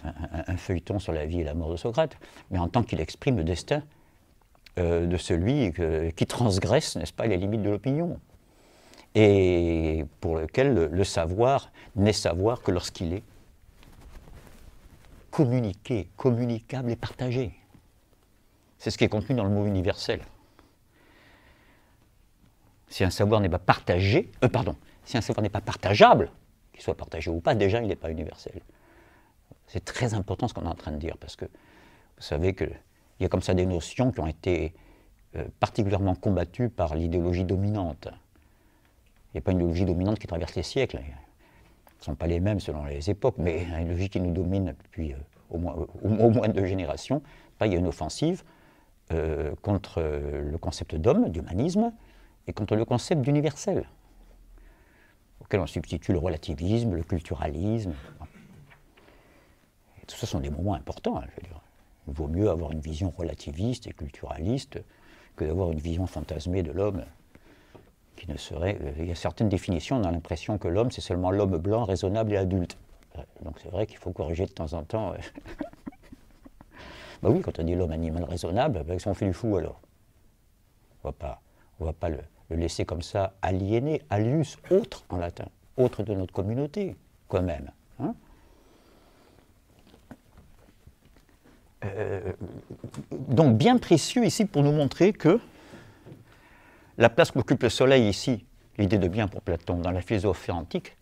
un, feuilleton sur la vie et la mort de Socrate, mais en tant qu'il exprime le destin euh, de celui qui transgresse, n'est-ce pas, les limites de l'opinion et pour lequel le, savoir n'est savoir que lorsqu'il est communiqué, communicable et partagé. C'est ce qui est contenu dans le mot universel. Si un savoir n'est pas partagé, euh, pardon, si un savoir n'est pas partageable, qu'il soit partagé ou pas, déjà il n'est pas universel. C'est très important ce qu'on est en train de dire, parce que vous savez qu'il y a comme ça des notions qui ont été euh, particulièrement combattues par l'idéologie dominante n'y a pas une logique dominante qui traverse les siècles. Elles ne sont pas les mêmes selon les époques, mais une logique qui nous domine depuis euh, au, moins, deux générations. il y a une offensive euh, contre euh, le concept d'homme, d'humanisme, et contre le concept d'universel, auquel on substitue le relativisme, le culturalisme. Et tout ça sont des moments importants, hein, Il vaut mieux avoir une vision relativiste et culturaliste que d'avoir une vision fantasmée de l'homme euh, il y a certaines définitions, on a l'impression que l'homme, c'est seulement l'homme blanc, raisonnable et adulte. Euh, donc c'est vrai qu'il faut corriger de temps en temps. Euh. bah oui, quand on dit l'homme animal raisonnable, bah, on fait du fou alors. On ne va pas, on va pas le, laisser comme ça aliéné, alius, autre en latin, autre de notre communauté, quand même. Hein donc bien précieux ici pour nous montrer que la place qu'occupe le Soleil ici, l'idée de bien pour Platon dans la philosophie antique,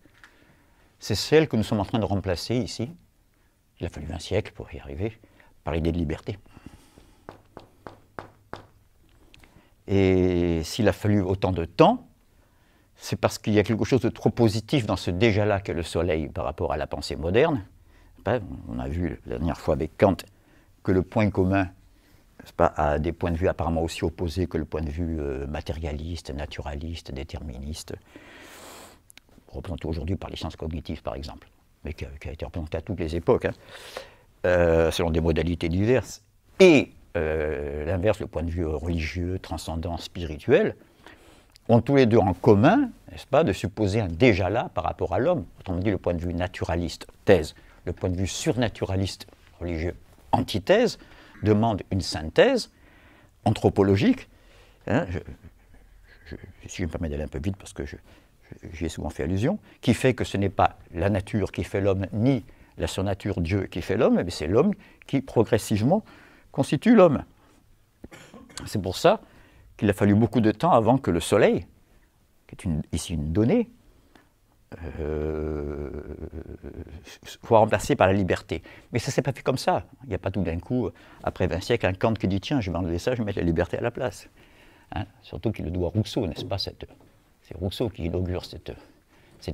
c'est celle que nous sommes en train de remplacer ici, il a fallu un siècle pour y arriver, par l'idée de liberté. Et s'il a fallu autant de temps, c'est parce qu'il y a quelque chose de trop positif dans ce déjà-là qu'est le Soleil par rapport à la pensée moderne. On a vu la dernière fois avec Kant que le point commun à des points de vue apparemment aussi opposés que le point de vue euh, matérialiste, naturaliste, déterministe, représenté aujourd'hui par les sciences cognitives par exemple, mais qui a, été représenté à toutes les époques, hein. euh, selon des modalités diverses, et euh, l'inverse, le point de vue religieux, transcendant, spirituel, ont tous les deux en commun, n'est-ce pas, de supposer un déjà-là par rapport à l'homme, autrement dit le point de vue naturaliste, thèse, le point de vue surnaturaliste, religieux, antithèse, demande une synthèse anthropologique. Hein, je, si je me permets d'aller un peu vite parce que j'y ai souvent fait allusion, qui fait que ce n'est pas la nature qui fait l'homme, ni la surnature Dieu qui fait l'homme, mais c'est l'homme qui progressivement constitue l'homme. C'est pour ça qu'il a fallu beaucoup de temps avant que le Soleil, qui est ici une donnée, euh, soit remplacé par la liberté. Mais ça ne s'est pas fait comme ça. Il n'y a pas tout d'un coup, après 20 siècles, un Kant qui dit tiens, je vais enlever ça, je vais mettre la liberté à la place. Hein, surtout qu'il le doit à Rousseau, n'est-ce pas C'est Rousseau qui inaugure cette,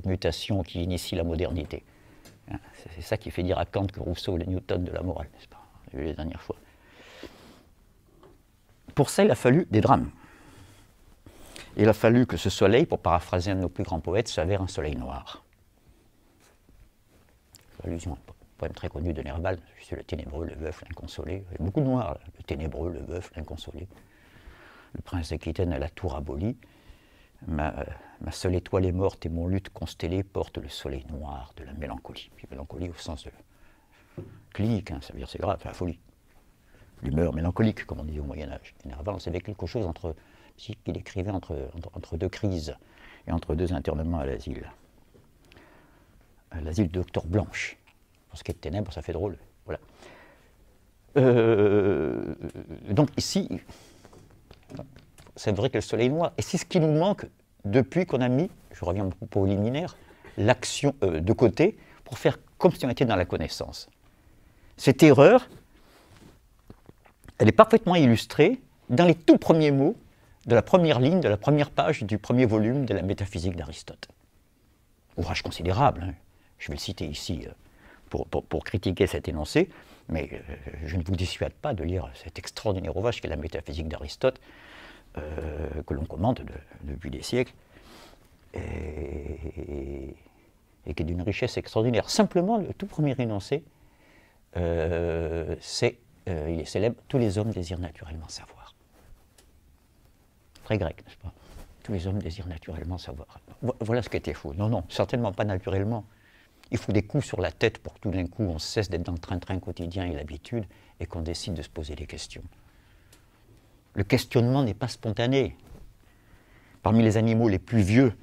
mutation qui initie la modernité. Hein, c'est ça qui fait dire à Kant que Rousseau est le Newton de la morale, n'est-ce pas vu les dernières fois. Pour ça, il a fallu des drames. Il a fallu que ce soleil, pour paraphraser un de nos plus grands poètes, s'avère un soleil noir. Allusion à un poème très connu de Nerval, je le ténébreux, le veuf, l'inconsolé. Il y a beaucoup de le ténébreux, le veuf, l'inconsolé. Le prince d'Aquitaine à la tour abolie. Euh, ma, seule étoile est morte et mon lutte constellé porte le soleil noir de la mélancolie. Puis mélancolie au sens de euh, clinique, hein, ça veut dire c'est grave, la folie. L'humeur mélancolique, comme on disait au Moyen-Âge. Nerval, on savait quelque chose entre qu'il écrivait entre, entre, deux crises et entre deux internements à l'asile. Euh, l'asile de Docteur Blanche. Pour ce qui est de ténèbres, ça fait drôle. Voilà. Euh, donc ici, c'est vrai que le soleil noir. Et c'est ce qui nous manque depuis qu'on a mis, je reviens au liminaire, l'action euh, de côté pour faire comme si on était dans la connaissance. Cette erreur, elle est parfaitement illustrée dans les tout premiers mots de la première ligne, de la première page du premier volume de la métaphysique d'Aristote. Ouvrage considérable, hein. je vais le citer ici euh, pour, pour, critiquer cet énoncé, mais euh, je ne vous dissuade pas de lire cet extraordinaire ouvrage qui est la métaphysique d'Aristote, euh, que l'on commente depuis des siècles, et, qui est d'une richesse extraordinaire. Simplement, le tout premier énoncé, c'est, il est célèbre, tous les hommes désirent naturellement savoir très grec, n'est-ce pas Tous les hommes désirent naturellement savoir. Voilà ce qui était faux. Non, non, certainement pas naturellement. Il faut des coups sur la tête pour que tout d'un coup on cesse d'être dans le train-train quotidien et l'habitude et qu'on décide de se poser des questions. Le questionnement n'est pas spontané. Parmi les animaux les plus vieux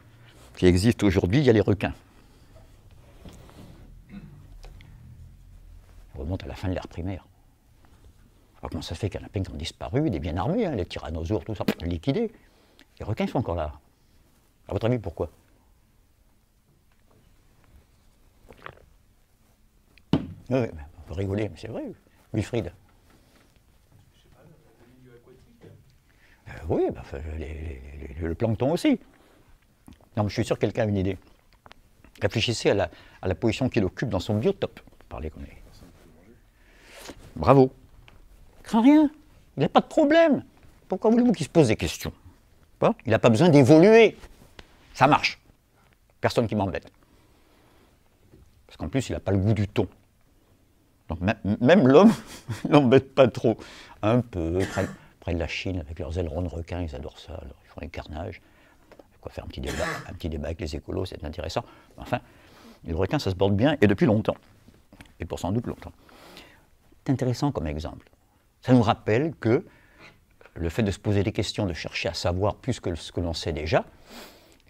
qui existent aujourd'hui, il y a les requins. On remonte à la fin de l'ère primaire. Ah, comment ça fait qu'il y en a plein ont disparu, des bien armés, hein, les tyrannosaures, tout ça, liquider Les requins sont encore là. À votre avis, pourquoi Oui, peut rigoler, mais c'est vrai. Wilfried. Je sais pas, le milieu aquatique. oui, bah, le plancton aussi. Non, mais je suis sûr que quelqu'un a une idée. Réfléchissez à la, position qu'il occupe dans son biotope. Parlez comme Bravo craint rien. Il n'a pas de problème. Pourquoi voulez-vous qu'il se pose des questions Il n'a pas besoin d'évoluer. Ça marche. Personne qui m'embête. Parce qu'en plus, il n'a pas le goût du ton. Donc même l'homme il n'embête pas trop. Un peu, près, de la Chine, avec leurs ailerons de requin, ils adorent ça. Alors, ils font un carnage Quoi faire un petit, débat, un petit débat avec les écolos, c'est intéressant. Enfin, le requin, ça se porte bien, et depuis longtemps. Et pour sans doute longtemps. C'est intéressant comme exemple. Ça nous rappelle que le fait de se poser des questions, de chercher à savoir plus que ce que l'on sait déjà,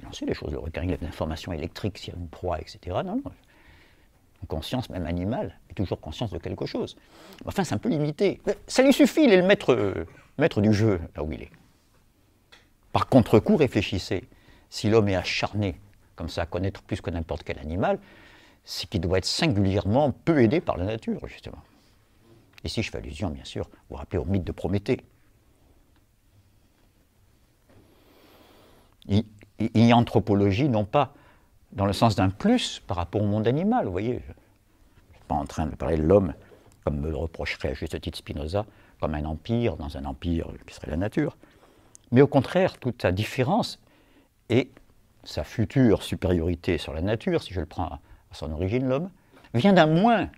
et on sait des choses, le une d'informations électrique s'il y a une proie, etc. Non, non. Une conscience, même animale, toujours conscience de quelque chose. Enfin, c'est un peu limité. ça lui suffit, il est le maître, euh, maître du jeu, là où il est. Par contre-coup, réfléchissez. Si l'homme est acharné, comme ça, à connaître plus que n'importe quel animal, c'est qu'il doit être singulièrement peu aidé par la nature, justement. Ici, je fais allusion, bien sûr, vous vous rappelez au mythe de Prométhée. Il, y a anthropologie, non pas dans le sens d'un plus par rapport au monde animal, vous voyez. Je ne suis pas en train de parler de l'homme, comme me le reprocherait à juste titre Spinoza, comme un empire, dans un empire qui serait la nature. Mais au contraire, toute sa différence et sa future supériorité sur la nature, si je le prends à son origine, l'homme, vient d'un moins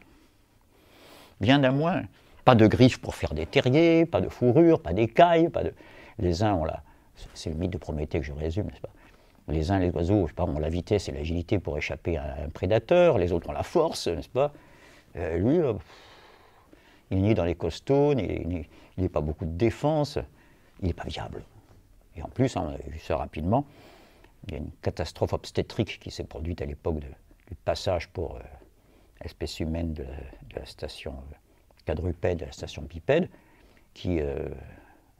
bien d'un moins. Pas de griffes pour faire des terriers, pas de fourrure, pas d'écailles, pas de... Les uns ont la... C'est le mythe de Prométhée que je résume, n'est-ce pas Les uns, les oiseaux, ont la vitesse et l'agilité pour échapper à un prédateur, les autres ont la force, n'est-ce pas euh, Lui, euh, il n'est dans les costauds, il n'est pas beaucoup de défense, il n'est pas viable. Et en plus, hein, on a vu ça rapidement, il y a une catastrophe obstétrique qui s'est produite à l'époque du passage pour... Euh, espèce humaine de la, station quadrupède, de la station bipède, qui, euh,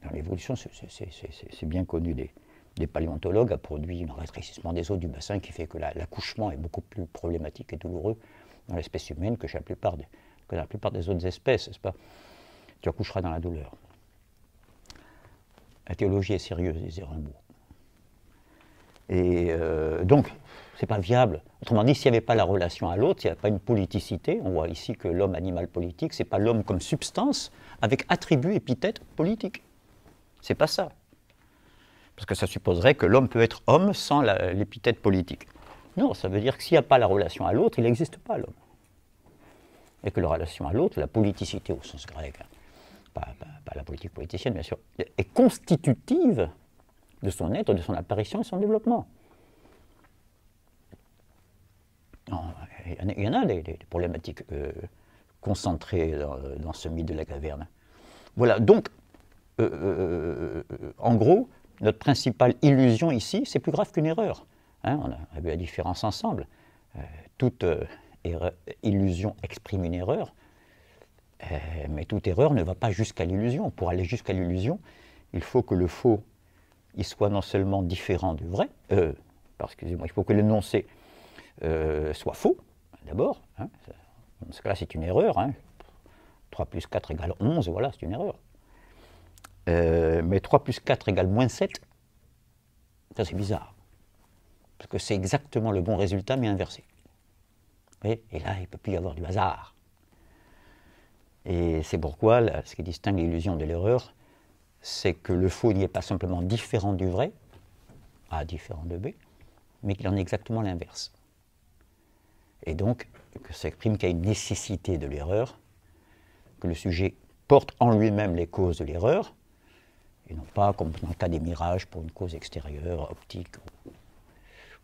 dans l'évolution, c'est bien connu des, paléontologues, a produit un rétrécissement des eaux du bassin qui fait que l'accouchement est beaucoup plus problématique et douloureux dans l'espèce humaine que la plupart, que dans la plupart des autres espèces, n'est-ce pas Tu accoucheras dans la douleur. La théologie est sérieuse, disait Rimbaud. Et euh, donc, c'est pas viable. Autrement dit, s'il n'y avait pas la relation à l'autre, s'il n'y avait pas une politicité, on voit ici que l'homme animal politique, ce n'est pas l'homme comme substance avec attribut épithète politique. Ce n'est pas ça. Parce que ça supposerait que l'homme peut être homme sans l'épithète politique. Non, ça veut dire que s'il n'y a pas la relation à l'autre, il n'existe pas l'homme. Et que la relation à l'autre, la politicité au sens grec, hein, pas la politique politicienne bien sûr, est constitutive de son être, de son apparition et de son développement. Il y en a des, problématiques euh, concentrées dans, ce mythe de la caverne. Voilà, donc, euh, euh, en gros, notre principale illusion ici, c'est plus grave qu'une erreur. Hein, on, a, vu la différence ensemble. toute illusion exprime une erreur, mais toute erreur ne va pas jusqu'à l'illusion. Pour aller jusqu'à l'illusion, il faut que le faux il soit non seulement différent du vrai, excusez-moi, il faut que l'énoncé euh, soit faux, d'abord. Hein. Dans là c'est une erreur. 3 hein. plus 4 égale 11, voilà, c'est une erreur. Euh, mais 3 plus 4 égale moins 7, ça c'est bizarre. Parce que c'est exactement le bon résultat, mais inversé. Et, là, il ne peut plus y avoir du hasard. Et c'est pourquoi ce qui distingue l'illusion de l'erreur, c'est que le faux n'est est pas simplement différent du vrai, A différent de B, mais qu'il en est exactement l'inverse. Et donc, que s'exprime qu'il y a une nécessité de l'erreur, que le sujet porte en lui-même les causes de l'erreur, et non pas comme dans le cas des mirages pour une cause extérieure, optique ou,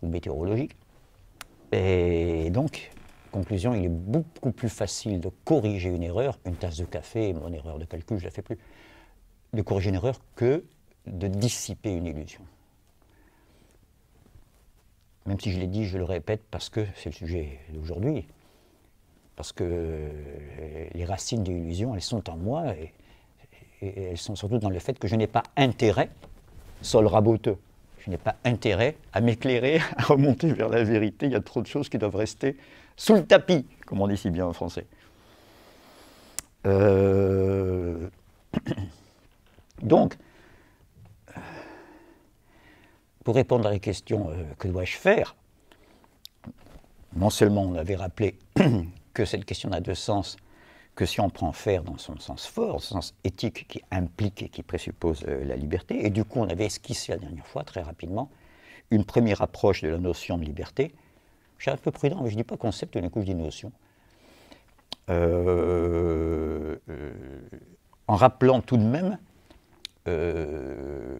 ou météorologique. Et donc, conclusion, il est beaucoup plus facile de corriger une erreur, une tasse de café, mon erreur de calcul, je ne la fais plus, de corriger une erreur que de dissiper une illusion. Même si je l'ai dit, je le répète parce que c'est le sujet d'aujourd'hui. Parce que euh, les racines de l'illusion, elles sont en moi et, elles sont surtout dans le fait que je n'ai pas intérêt, sol raboteux, je n'ai pas intérêt à m'éclairer, à remonter vers la vérité. Il y a trop de choses qui doivent rester sous le tapis, comme on dit si bien en français. Euh, donc, pour répondre à la question euh, que dois-je faire, non seulement on avait rappelé que cette question n'a de sens que si on prend faire dans son sens fort, son sens éthique qui implique et qui présuppose euh, la liberté, et du coup on avait esquissé la dernière fois très rapidement une première approche de la notion de liberté. Je suis un peu prudent, mais je ne dis pas concept, d'un coup je dis notion. Euh, en rappelant tout de même euh,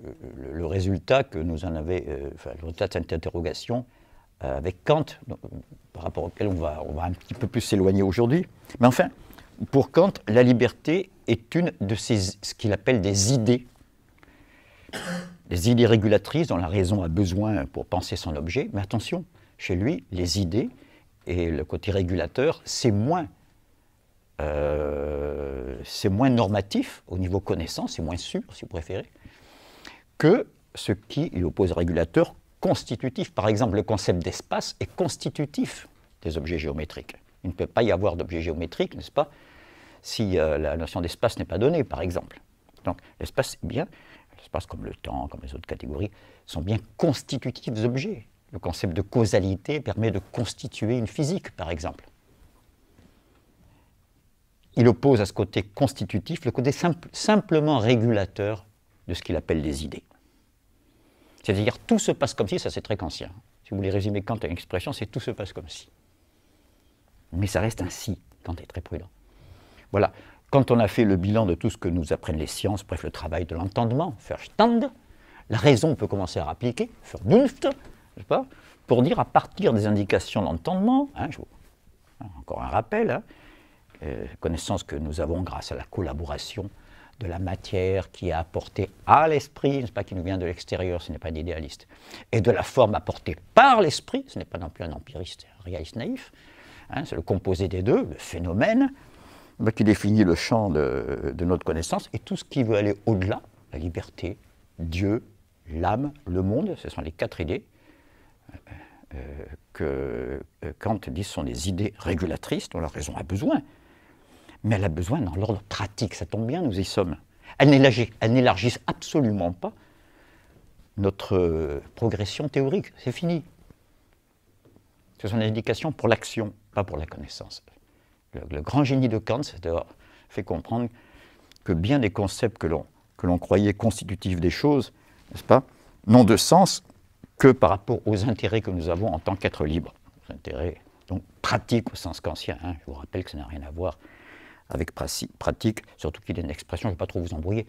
le, résultat que nous en avait, euh, enfin, le résultat de cette interrogation euh, avec Kant, par rapport auquel on va, on va un petit peu plus s'éloigner aujourd'hui. Mais enfin, pour Kant, la liberté est une de ces, ce qu'il appelle des idées, des idées régulatrices dont la raison a besoin pour penser son objet. Mais attention, chez lui, les idées et le côté régulateur, c'est moins euh, c'est moins normatif au niveau connaissance, c'est moins sûr, si vous préférez, que ce qui lui oppose régulateur constitutif. Par exemple, le concept d'espace est constitutif des objets géométriques. Il ne peut pas y avoir d'objet géométrique, n'est-ce pas, si euh, la notion d'espace n'est pas donnée, par exemple. Donc l'espace bien, l'espace comme le temps, comme les autres catégories, sont bien constitutifs objets. Le concept de causalité permet de constituer une physique, par exemple il oppose à ce côté constitutif le côté simplement régulateur de ce qu'il appelle les idées. C'est-à-dire tout se passe comme si, ça c'est très kantien. Si vous voulez résumer Kant à une expression, c'est tout se passe comme si. Mais ça reste ainsi. Kant est très prudent. Voilà. Quand on a fait le bilan de tout ce que nous apprennent les sciences, bref, le travail de l'entendement, Verstand, la raison peut commencer à appliquer, pas, pour dire à partir des indications de l'entendement, hein, encore un rappel, hein, euh, connaissance que nous avons grâce à la collaboration de la matière qui est apportée à l'esprit, ce n'est pas qui nous vient de l'extérieur, ce n'est pas d'idéaliste, et de la forme apportée par l'esprit, ce n'est pas non plus un empiriste, un réaliste naïf, hein, c'est le composé des deux, le phénomène, qui définit le champ de, notre connaissance, et tout ce qui veut aller au-delà, la liberté, Dieu, l'âme, le monde, ce sont les quatre idées euh, que euh, Kant dit sont des idées régulatrices dont la raison a besoin mais elle a besoin dans l'ordre pratique, ça tombe bien, nous y sommes. Elle n'élargit absolument pas notre euh, progression théorique, c'est fini. Ce sont des indications pour l'action, pas pour la connaissance. Le, grand génie de Kant, c'est d'avoir fait comprendre que bien des concepts que l'on croyait constitutifs des choses, n'est-ce pas, n'ont de sens que par rapport aux intérêts que nous avons en tant qu'êtres libres. Intérêts donc pratiques au sens kantien. Hein. Je vous rappelle que ça n'a rien à voir avec pratique, surtout qu'il a une expression, je ne vais pas trop vous embrouiller,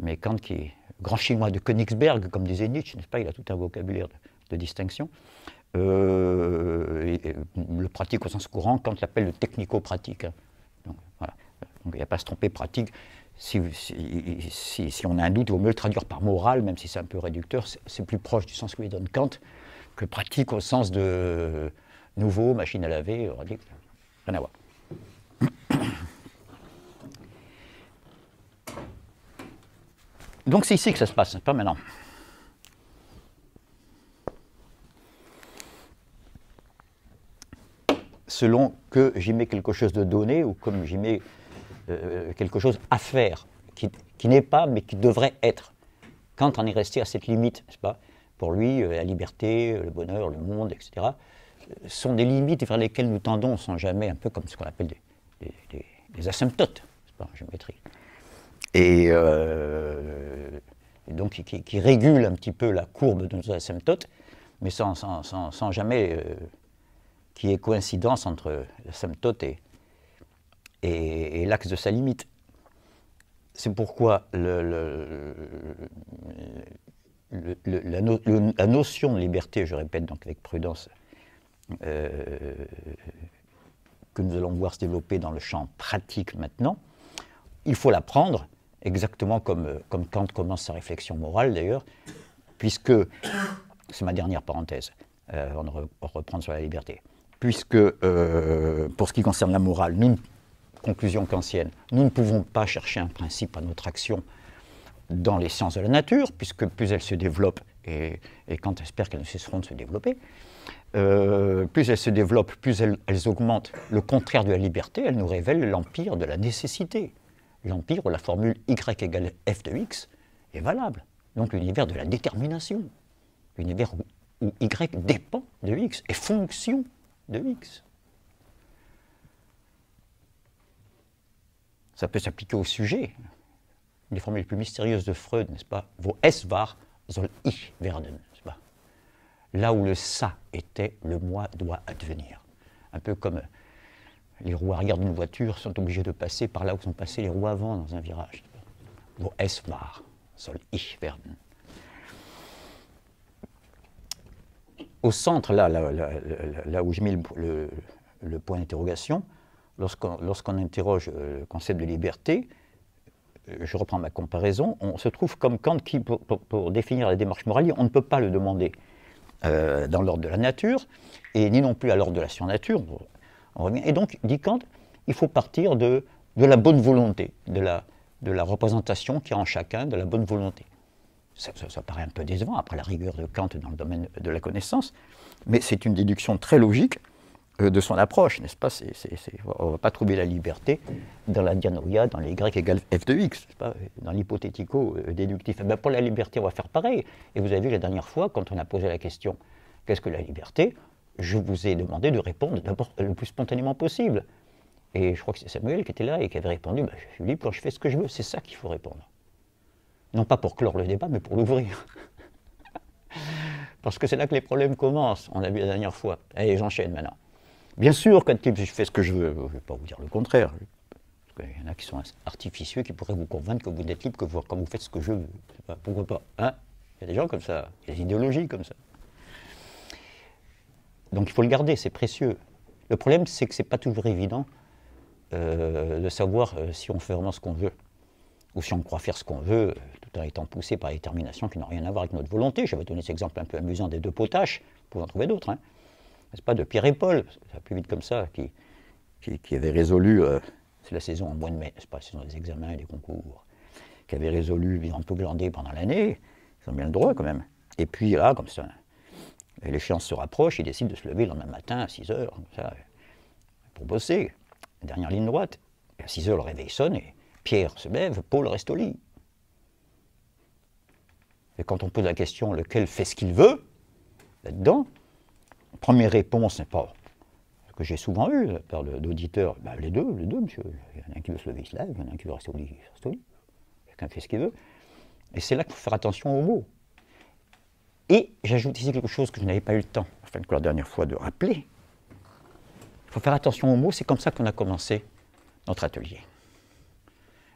mais Kant, qui est grand chinois de Königsberg, comme disait Nietzsche, n'est-ce pas, il a tout un vocabulaire de, distinction. Euh, le pratique au sens courant, Kant l'appelle le technico-pratique. Hein. Donc, il n'y a pas à se tromper, pratique. Si, si, on a un doute, il vaut mieux le traduire par morale, même si c'est un peu réducteur. C'est plus proche du sens que lui donne Kant que pratique au sens de nouveau, machine à laver, radical. Rien à voir. Donc c'est ici que ça se passe, pas maintenant. Selon que j'y mets quelque chose de donné ou comme j'y mets euh, quelque chose à faire, qui, n'est pas mais qui devrait être. quand on est resté à cette limite, n'est-ce pas Pour lui, euh, la liberté, euh, le bonheur, le monde, etc., sont des limites vers lesquelles nous tendons sans jamais, un peu comme ce qu'on appelle des, des, des, pas, en géométrie. Euh, et donc qui, régule un petit peu la courbe de nos asymptotes, mais sans, jamais euh, qu'il y ait coïncidence entre l'asymptote et, l'axe de sa limite. C'est pourquoi le, la, notion de liberté, je répète donc avec prudence, euh, que nous allons voir se développer dans le champ pratique maintenant, il faut la prendre exactement comme, euh, comme Kant commence sa réflexion morale d'ailleurs, puisque, c'est ma dernière parenthèse, on euh, avant de reprendre sur la liberté, puisque euh, pour ce qui concerne la morale, nous, conclusion kantienne, nous ne pouvons pas chercher un principe à notre action dans les sciences de la nature, puisque plus elles se développent, et, et Kant espère qu'elles ne cesseront de se développer, plus elles se développent, plus elles, elles augmentent le contraire de la liberté, elles nous révèlent l'empire de la nécessité l'empire où la formule y égale f de x est valable. Donc l'univers de la détermination, l'univers où, y dépend de x, et fonction de x. Ça peut s'appliquer au sujet. Une des formules les plus mystérieuses de Freud, n'est-ce pas Vos S war, soll ich werden, Là où le ça était, le moi doit advenir. Un peu comme les roues arrière d'une voiture sont obligées de passer par là où sont passées les roues avant dans un virage. Vos es war, soll ich werden. Au centre, là, là, où je mets le, le, point d'interrogation, lorsqu'on interroge le euh, concept de liberté, euh, je reprends ma comparaison, on se trouve comme Kant qui, pour, définir la démarche morale, on ne peut pas le demander euh, dans l'ordre de la nature, et ni non plus à l'ordre de la surnature, et donc, dit Kant, il faut partir de, la bonne volonté, de la, représentation qu'il y a en chacun, de la bonne volonté. Ça, paraît un peu décevant après la rigueur de Kant dans le domaine de la connaissance, mais c'est une déduction très logique euh, de son approche, n'est-ce pas On ne va pas trouver la liberté dans la dianoïa, dans les Y égale F de X, dans l'hypothético-déductif. Euh, eh ben, pour la liberté, on va faire pareil. Et vous avez vu la dernière fois, quand on a posé la question « Qu'est-ce que la liberté ?», je vous ai demandé de répondre d'abord euh, le plus spontanément possible. Et je crois que c'est Samuel qui était là et qui avait répondu bah, Je suis libre quand je fais ce que je veux. C'est ça qu'il faut répondre. Non pas pour clore le débat, mais pour l'ouvrir. Parce que c'est là que les problèmes commencent, on a vu la dernière fois. Allez, j'enchaîne maintenant. Bien sûr, quand je fais ce que je veux, je ne vais pas vous dire le contraire. Il y en a qui sont artificieux, qui pourraient vous convaincre que vous n'êtes libre que vous, quand vous faites ce que je veux. pourquoi pas hein Il y a des gens comme ça, des idéologies comme ça. Donc il faut le garder, c'est précieux. Le problème, c'est que ce n'est pas toujours évident euh, de savoir euh, si on fait vraiment ce qu'on veut, ou si on croit faire ce qu'on veut, euh, tout en étant poussé par des terminations qui n'ont rien à voir avec notre volonté. J'avais donné cet exemple un peu amusant des deux potaches, vous pouvez en trouver d'autres. Hein. nest pas, de Pierre et Paul, ça plus vite comme ça, qui, qui, avait résolu, c'est la saison en mois de mai, c'est pas, la saison des examens et des concours, qui avait résolu, ils ont un peu glandé pendant l'année, ils ont bien le droit quand même. Et puis là, comme ça, et l'échéance se rapproche, il décide de se lever le lendemain matin à 6 heures, ça, pour bosser. Dernière ligne droite. à 6 heures, le réveil sonne et Pierre se lève, Paul reste au lit. Et quand on pose la question lequel fait ce qu'il veut, là-dedans, première réponse, n'est pas que j'ai souvent eu par d'auditeurs, bah, les deux, les deux, monsieur. Il y en a un qui veut se lever, il se lève, il y en a un qui veut rester au lit, il reste au lit. Chacun fait ce qu'il veut. Et c'est là qu'il faut faire attention aux mots. Et j'ajoute ici quelque chose que je n'avais pas eu le temps, enfin que la dernière fois, de rappeler. Il faut faire attention aux mots, c'est comme ça qu'on a commencé notre atelier.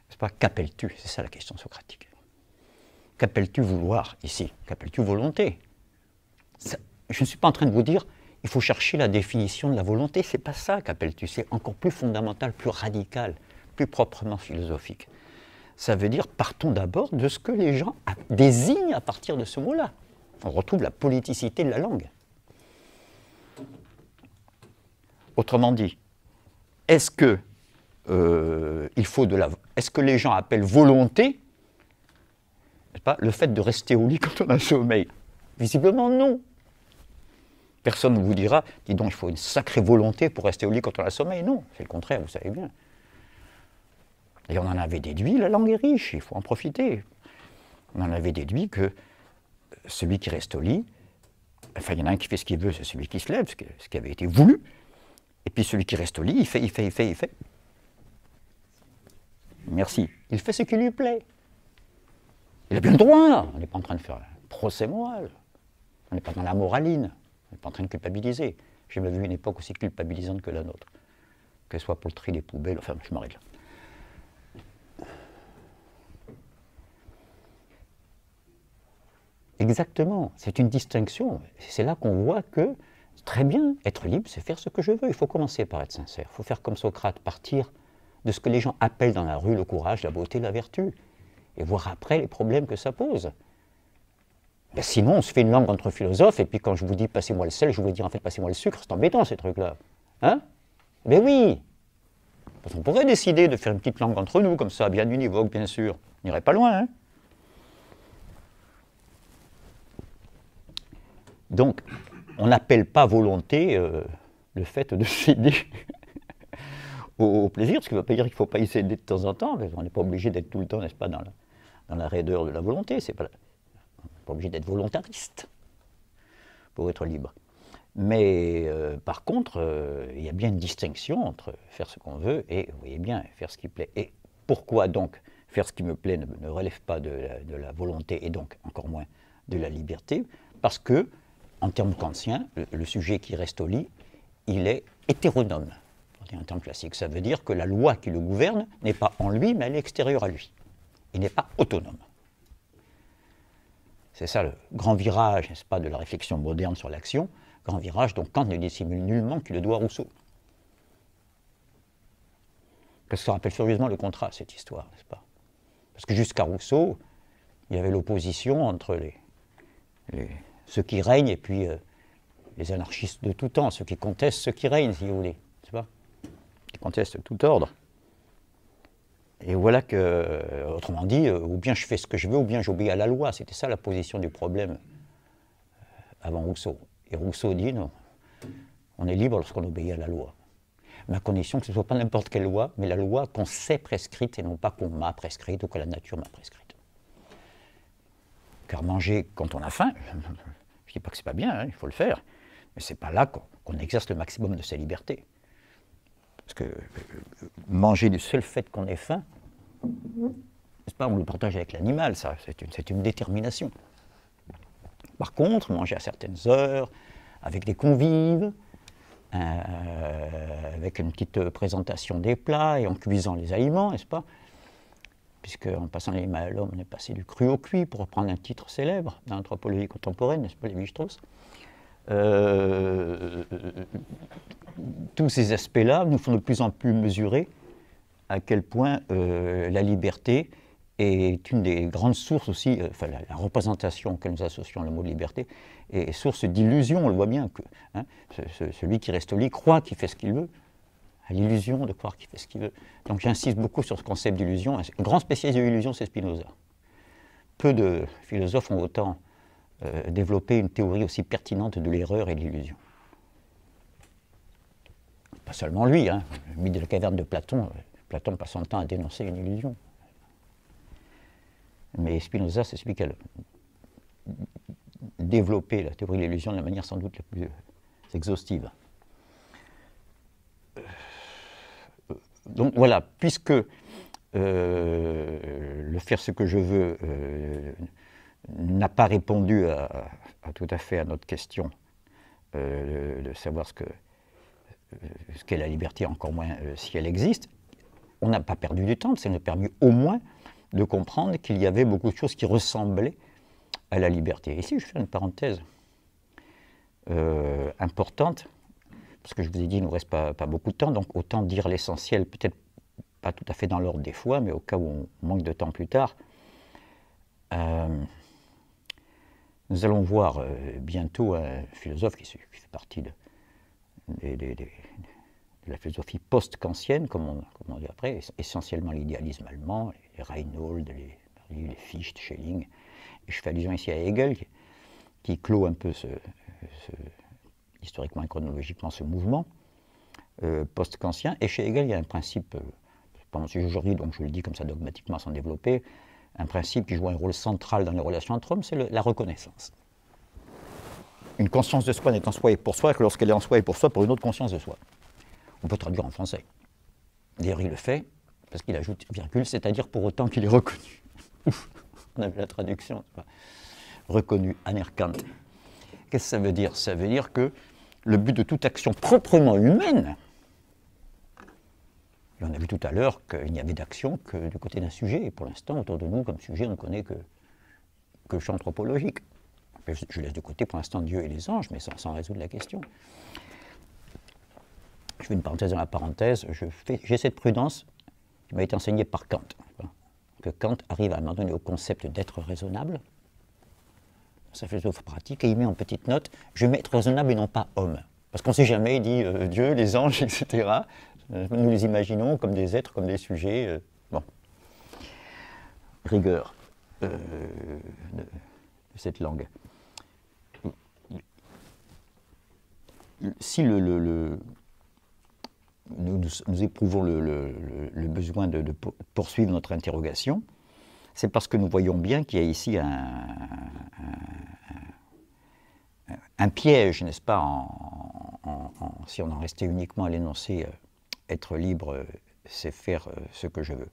C'est pas qu'appelles-tu C'est ça la question socratique. Qu'appelles-tu vouloir ici Qu'appelles-tu volonté Je ne suis pas en train de vous dire il faut chercher la définition de la volonté, c'est pas ça qu'appelles-tu, c'est encore plus fondamental, plus radical, plus proprement philosophique. Ça veut dire partons d'abord de ce que les gens désignent à partir de ce mot-là. On retrouve la politicité de la langue. Autrement dit, est-ce que, euh, il faut de la, est-ce que les gens appellent volonté pas, le fait de rester au lit quand on a sommeil Visiblement non. Personne ne vous dira, dis donc, il faut une sacrée volonté pour rester au lit quand on a sommeil. Non, c'est le contraire, vous savez bien. Et on en avait déduit, la langue est riche, il faut en profiter. On en avait déduit que celui qui reste au lit, enfin il y en a un qui fait ce qu'il veut, c'est celui qui se lève, ce, qui avait été voulu, et puis celui qui reste au lit, il fait, il fait, il fait, il fait. Merci. Il fait ce qui lui plaît. Il a bien le droit. On n'est pas en train de faire un procès moral. On n'est pas dans la moraline. On n'est pas en train de culpabiliser. J'ai jamais vu une époque aussi culpabilisante que la nôtre. Que ce soit pour le tri des poubelles, enfin, je m'arrête là. Exactement, c'est une distinction. C'est là qu'on voit que, très bien, être libre, c'est faire ce que je veux. Il faut commencer par être sincère. Il faut faire comme Socrate, partir de ce que les gens appellent dans la rue le courage, la beauté, la vertu, et voir après les problèmes que ça pose. Ben, sinon, on se fait une langue entre philosophes, et puis quand je vous dis passez-moi le sel, je vous dire en fait passez-moi le sucre, c'est embêtant ces trucs-là. Hein Mais ben oui on pourrait décider de faire une petite langue entre nous, comme ça, bien univoque, bien sûr. On n'irait pas loin, hein Donc, on n'appelle pas volonté euh, le fait de céder au, plaisir, ce qui ne veut pas dire qu'il ne faut pas y céder de temps en temps, mais on n'est pas obligé d'être tout le temps, n'est-ce pas, dans la, raideur de la volonté. on n'est pas obligé d'être volontariste pour être libre. Mais euh, par contre, euh, il y a bien une distinction entre faire ce qu'on veut et, voyez bien, faire ce qui plaît. Et pourquoi donc faire ce qui me plaît ne, relève pas de la, de la, volonté et donc encore moins de la liberté Parce que en termes kantiens, le, sujet qui reste au lit, il est hétéronome, en termes classiques. Ça veut dire que la loi qui le gouverne n'est pas en lui, mais elle est extérieure à lui. Il n'est pas autonome. C'est ça le grand virage, n'est-ce pas, de la réflexion moderne sur l'action, grand virage dont Kant ne dissimule nullement qu'il le doit à Rousseau. Parce que ça rappelle furieusement le contrat, cette histoire, n'est-ce pas Parce que jusqu'à Rousseau, il y avait l'opposition entre les ceux qui règnent et puis euh, les anarchistes de tout temps, ceux qui contestent ceux qui règnent, si vous voulez. Pas Ils contestent tout ordre. Et voilà que, euh, autrement dit, euh, ou bien je fais ce que je veux, ou bien j'obéis à la loi. C'était ça la position du problème avant Rousseau. Et Rousseau dit non, on est libre lorsqu'on obéit à la loi. Ma condition que ce ne soit pas n'importe quelle loi, mais la loi qu'on s'est prescrite et non pas qu'on m'a prescrite ou que la nature m'a prescrite. Car manger quand on a faim, pas que c'est pas bien, hein, il faut le faire, mais c'est pas là qu'on exerce le maximum de sa liberté. Parce que euh, manger du seul fait qu'on ait faim, n'est-ce pas, on le partage avec l'animal, ça, c'est une, une, détermination. Par contre, manger à certaines heures, avec des convives, euh, avec une petite présentation des plats et en cuisant les aliments, n'est-ce pas, puisque en passant les mains à l'homme, on est passé du cru au cuit, pour reprendre un titre célèbre l'anthropologie contemporaine, n'est-ce pas, Lévi-Strauss. Euh, tous ces aspects-là nous font de plus en plus mesurer à quel point euh, la liberté est une des grandes sources aussi, euh, enfin la, représentation que nous associons le mot liberté, est source d'illusion, on le voit bien que hein, celui qui reste au lit croit qu'il fait ce qu'il veut, à l'illusion de croire qu'il fait ce qu'il veut. Donc j'insiste beaucoup sur ce concept d'illusion. Un grand spécialiste de l'illusion, c'est Spinoza. Peu de philosophes ont autant euh, développé une théorie aussi pertinente de l'erreur et de l'illusion. Pas seulement lui, hein. le mythe de la caverne de Platon, euh, Platon passe son temps à dénoncer une illusion. Mais Spinoza, c'est celui qui a développé la théorie de l'illusion de la manière sans doute la plus euh, exhaustive. donc voilà, puisque euh, le faire ce que je veux euh, n'a pas répondu tout à fait à notre question euh, de, savoir ce ce qu'est la liberté, encore moins si elle existe, on n'a pas perdu du temps, ça nous a permis au moins de comprendre qu'il y avait beaucoup de choses qui ressemblaient à la liberté. Ici, je fais une parenthèse importante ce que je vous ai dit, il ne nous reste pas, beaucoup de temps, donc autant dire l'essentiel, peut-être pas tout à fait dans l'ordre des fois, mais au cas où on manque de temps plus tard. Euh, nous allons voir euh, bientôt un philosophe qui, fait partie de, la philosophie post-kantienne, comme, on dit après, essentiellement l'idéalisme allemand, les Reinhold, les, Fichte, Schelling. je fais allusion ici à Hegel, qui, qui clôt un peu ce, historiquement et chronologiquement ce mouvement euh, post-kantien. Et chez Hegel, il y a un principe, euh, pas sujet aujourd'hui, donc je le dis comme ça dogmatiquement sans développer, un principe qui joue un rôle central dans les relations entre hommes, c'est la reconnaissance. Une conscience de soi n'est en soi et pour soi que lorsqu'elle est en soi et pour soi pour une autre conscience de soi. On peut traduire en français. D'ailleurs, il le fait parce qu'il ajoute virgule, c'est-à-dire pour autant qu'il est reconnu. On a vu la traduction. Reconnu, anerkant. Qu'est-ce que ça veut dire Ça veut dire que le but de toute action proprement humaine, on a vu tout à l'heure qu'il n'y avait d'action que du côté d'un sujet. Et pour l'instant, autour de nous, comme sujet, on ne connaît que, que le champ anthropologique. Je, laisse de côté pour l'instant Dieu et les anges, mais sans, sans, résoudre la question. Je fais une parenthèse dans la parenthèse. J'ai cette prudence qui m'a été enseignée par Kant. Hein. Que Kant arrive à un moment au concept d'être raisonnable, sa philosophe pratique, et il met en petite note Je vais être raisonnable et non pas homme. Parce qu'on ne sait jamais, dit euh, Dieu, les anges, etc. Euh, nous les imaginons comme des êtres, comme des sujets. Euh, bon. Rigueur de, cette langue. Si le, nous, éprouvons le, besoin de poursuivre notre interrogation, c'est parce que nous voyons bien qu'il y a ici un, piège, n'est-ce pas, si on en restait uniquement à l'énoncé euh, être libre, euh, c'est faire euh, ce que je veux.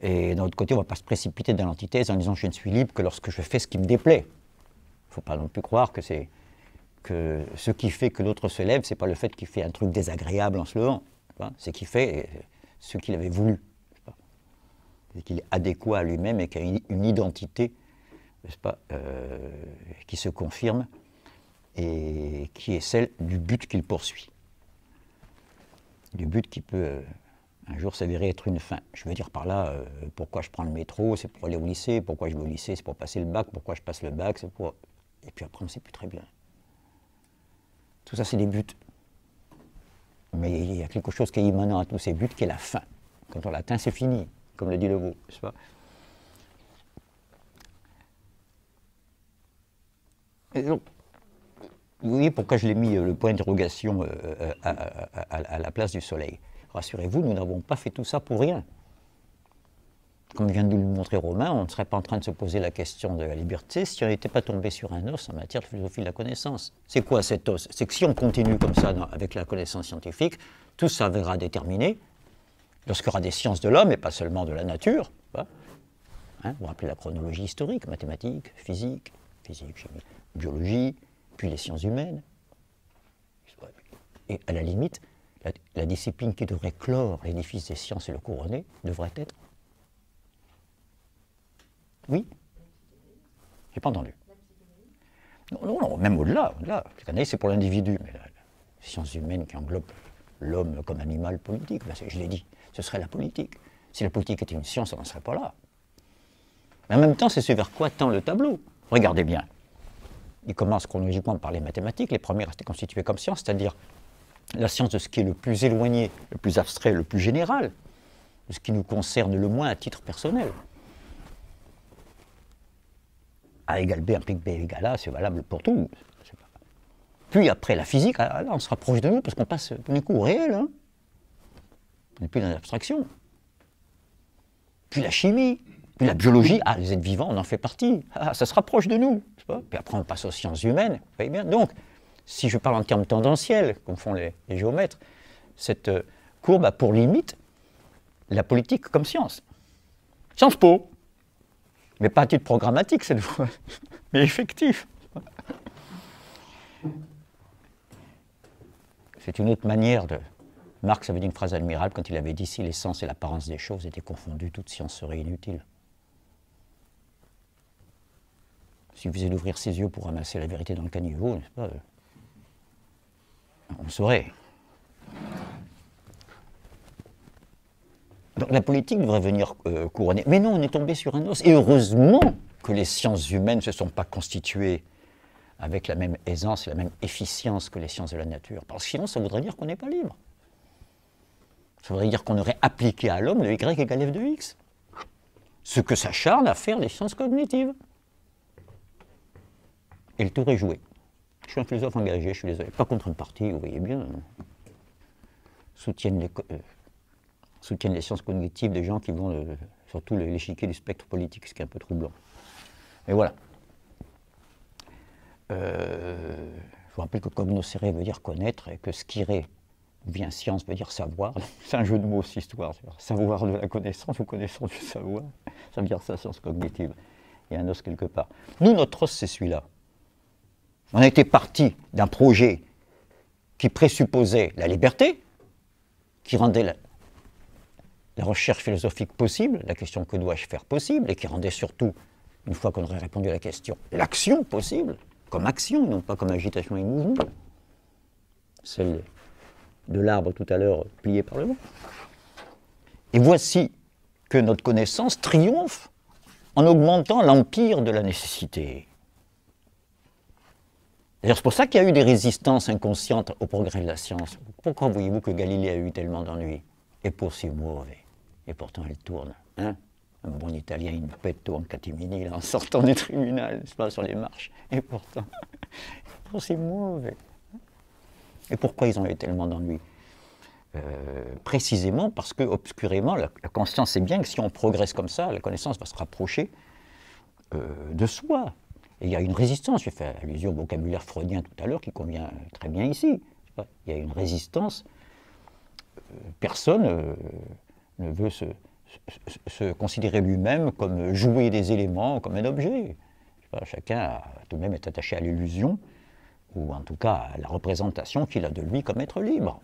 Et d'un autre côté, on ne va pas se précipiter dans l'antithèse en disant je ne suis libre que lorsque je fais ce qui me déplaît. Il ne faut pas non plus croire que c'est que ce qui fait que l'autre se lève, ce n'est pas le fait qu'il fait un truc désagréable en se levant, c'est qu'il fait ce qu'il avait voulu qu'il est adéquat à lui-même et qu'il a une identité, n'est-ce pas, euh, qui se confirme et qui est celle du but qu'il poursuit. Du but qui peut euh, un jour s'avérer être une fin. Je veux dire par là, euh, pourquoi je prends le métro, c'est pour aller au lycée, pourquoi je vais au lycée, c'est pour passer le bac, pourquoi je passe le bac, c'est pour... Et puis après, on ne sait plus très bien. Tout ça, c'est des buts. Mais il y a quelque chose qui est immanent à tous ces buts, qui est la fin. Quand on l'atteint, c'est fini comme le dit le mot, n'est-ce pas vous voyez pourquoi je l'ai mis euh, le point d'interrogation euh, euh, à, la place du soleil. Rassurez-vous, nous n'avons pas fait tout ça pour rien. Comme vient de nous le montrer Romain, on ne serait pas en train de se poser la question de la liberté si on n'était pas tombé sur un os en matière de philosophie de la connaissance. C'est quoi cet os C'est que si on continue comme ça avec la connaissance scientifique, tout ça verra déterminé, lorsqu'il y aura des sciences de l'homme et pas seulement de la nature, vous bah, hein, vous rappelez la chronologie historique, mathématiques, physique, physique, chimie, biologie, puis les sciences humaines. Et à la limite, la, discipline qui devrait clore l'édifice des sciences et le couronner devrait être. Oui Je n'ai pas entendu. Non, non, même au-delà, au-delà. c'est pour l'individu, mais la science humaine qui englobe l'homme comme animal politique. Ben, je l'ai dit, ce serait la politique. Si la politique était une science, on n'en serait pas là. Mais en même temps, c'est ce vers quoi tend le tableau. Regardez bien. Il commence chronologiquement par les mathématiques, les premières étaient constituées comme science, c'est-à-dire la science de ce qui est le plus éloigné, le plus abstrait, le plus général, de ce qui nous concerne le moins à titre personnel. A égale B implique B égale A, c'est valable pour tout. Puis après la physique, ah, on se rapproche de nous parce qu'on passe du coup au réel. Hein. On n'est plus dans l'abstraction. Puis la chimie, puis la biologie. Ah, les êtres vivants, on en fait partie. Ah, ça se rapproche de nous. puis après, on passe aux sciences humaines. bien Donc, si je parle en termes tendanciels, comme font les, les géomètres, cette euh, courbe a pour limite la politique comme science. Science Po, mais pas à titre programmatique cette fois, mais effectif. C'est une autre manière de. Marx avait dit une phrase admirable quand il avait dit si l'essence et l'apparence des choses étaient confondues, toute science serait inutile. S'il faisait d'ouvrir ses yeux pour ramasser la vérité dans le caniveau, n'est-ce pas euh, On saurait. Donc la politique devrait venir euh, couronner. Mais non, on est tombé sur un os. Et heureusement que les sciences humaines ne se sont pas constituées avec la même aisance et la même efficience que les sciences de la nature. Parce que sinon, ça voudrait dire qu'on n'est pas libre. Ça voudrait dire qu'on aurait appliqué à l'homme le Y égale F de X. Ce que s'acharnent à faire les sciences cognitives. Et le tour est joué. Je suis un philosophe engagé, je suis désolé. Pas contre une partie, vous voyez bien. Euh, soutiennent les, sciences cognitives des gens qui vont euh, surtout l'échiquier du spectre politique, ce qui est un peu troublant. Mais voilà. Euh, je vous rappelle que cognoscere veut dire connaître et que skiré bien science veut dire savoir. C'est un jeu de mots cette histoire. Savoir de la connaissance ou connaissance du savoir. Ça veut dire ça, science cognitive. Il y a un os quelque part. Nous, notre os, c'est celui-là. On a été parti d'un projet qui présupposait la liberté, qui rendait la recherche philosophique possible, la question que dois-je faire possible, et qui rendait surtout, une fois qu'on aurait répondu à la question, l'action possible comme action, non pas comme agitation et mouvement. Celle de l'arbre tout à l'heure plié par le vent. Et voici que notre connaissance triomphe en augmentant l'empire de la nécessité. c'est pour ça qu'il y a eu des résistances inconscientes au progrès de la science. Pourquoi voyez-vous que Galilée a eu tellement d'ennuis Et pour si mauvais. Et pourtant, elle tourne. Hein un bon Italien, il petto pète en catimini en sortant du tribunal, sur les marches. Et pourtant, c'est mauvais. Et pourquoi ils ont eu tellement d'ennuis euh, Précisément parce que, obscurément, la, conscience sait bien que si on progresse comme ça, la connaissance va se rapprocher euh, de soi. Et il y a une résistance, j'ai fait allusion au vocabulaire freudien tout à l'heure qui convient très bien ici. Il y a une résistance, euh, personne ne veut se, se considérer lui-même comme jouer des éléments, comme un objet. chacun tout de même est attaché à l'illusion, ou en tout cas à la représentation qu'il a de lui comme être libre.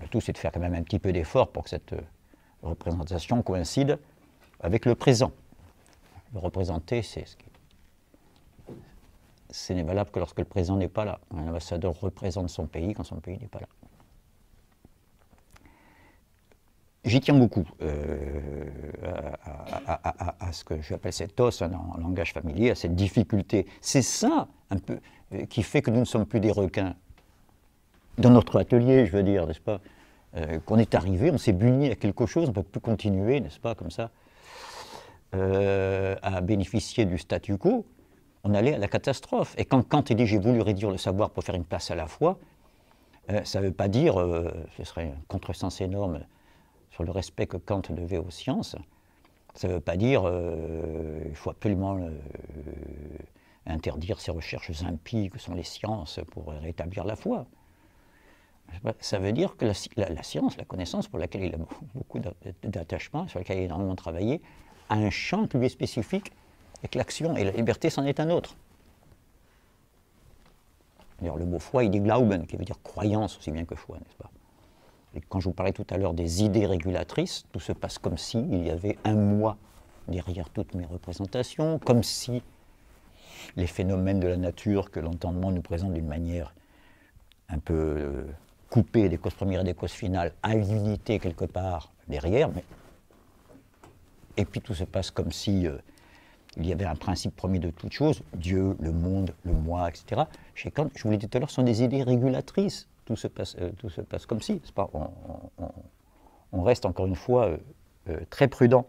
Le tout, c'est de faire quand même un petit peu d'effort pour que cette euh, représentation coïncide avec le présent. Le représenter, c'est ce qui ce n'est valable que lorsque le présent n'est pas là. Un ambassadeur représente son pays quand son pays n'est pas là. J'y tiens beaucoup euh, à, ce que j'appelle cet os en langage familier, à cette difficulté. C'est ça, un peu, euh, qui fait que nous ne sommes plus des requins. Dans notre atelier, je veux dire, n'est-ce pas euh, Qu'on est arrivé, on s'est buni à quelque chose, on ne peut plus continuer, n'est-ce pas, comme ça, à bénéficier du statu quo. On allait à la catastrophe. Et quand Kant dit j'ai voulu réduire le savoir pour faire une place à la foi, ça ne veut pas dire, ce serait un contresens énorme, sur le respect que Kant devait aux sciences, ça ne veut pas dire qu'il euh, faut absolument euh, interdire ces recherches impies que sont les sciences pour rétablir la foi. Ça veut dire que la, science, la connaissance pour laquelle il a beaucoup d'attachement, sur laquelle il a énormément travaillé, a un champ qui lui est spécifique et que l'action et la liberté c'en est un autre. D'ailleurs, le mot foi, il dit Glauben, qui veut dire croyance aussi bien que foi, n'est-ce pas quand je vous parlais tout à l'heure des idées régulatrices, tout se passe comme s'il il y avait un moi derrière toutes mes représentations, comme si les phénomènes de la nature que l'entendement nous présente d'une manière un peu euh, coupée des causes premières et des causes finales à quelque part derrière. Et puis tout se passe comme si euh, il y avait un principe premier de toute chose, Dieu, le monde, le moi, etc. Chez je vous l'ai dit tout à l'heure, ce sont des idées régulatrices tout se passe, euh, tout se passe comme si. Pas, on, reste encore une fois euh, euh, très prudent.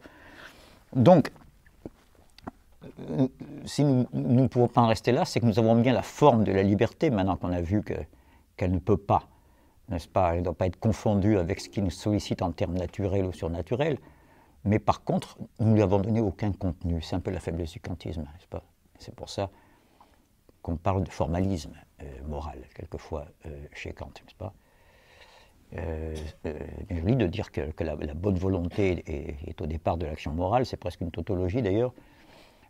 Donc, si nous, ne pouvons pas en rester là, c'est que nous avons bien la forme de la liberté maintenant qu'on a vu qu'elle ne peut pas, n'est-ce pas Elle ne doit pas être confondue avec ce qui nous sollicite en termes naturels ou surnaturels. Mais par contre, nous ne lui avons donné aucun contenu. C'est un peu la faiblesse du kantisme, n'est-ce pas C'est pour ça qu'on parle de formalisme. Euh, morale, quelquefois euh, chez Kant, n'est-ce pas euh, euh de dire que, la, bonne volonté est, au départ de l'action morale, c'est presque une tautologie d'ailleurs,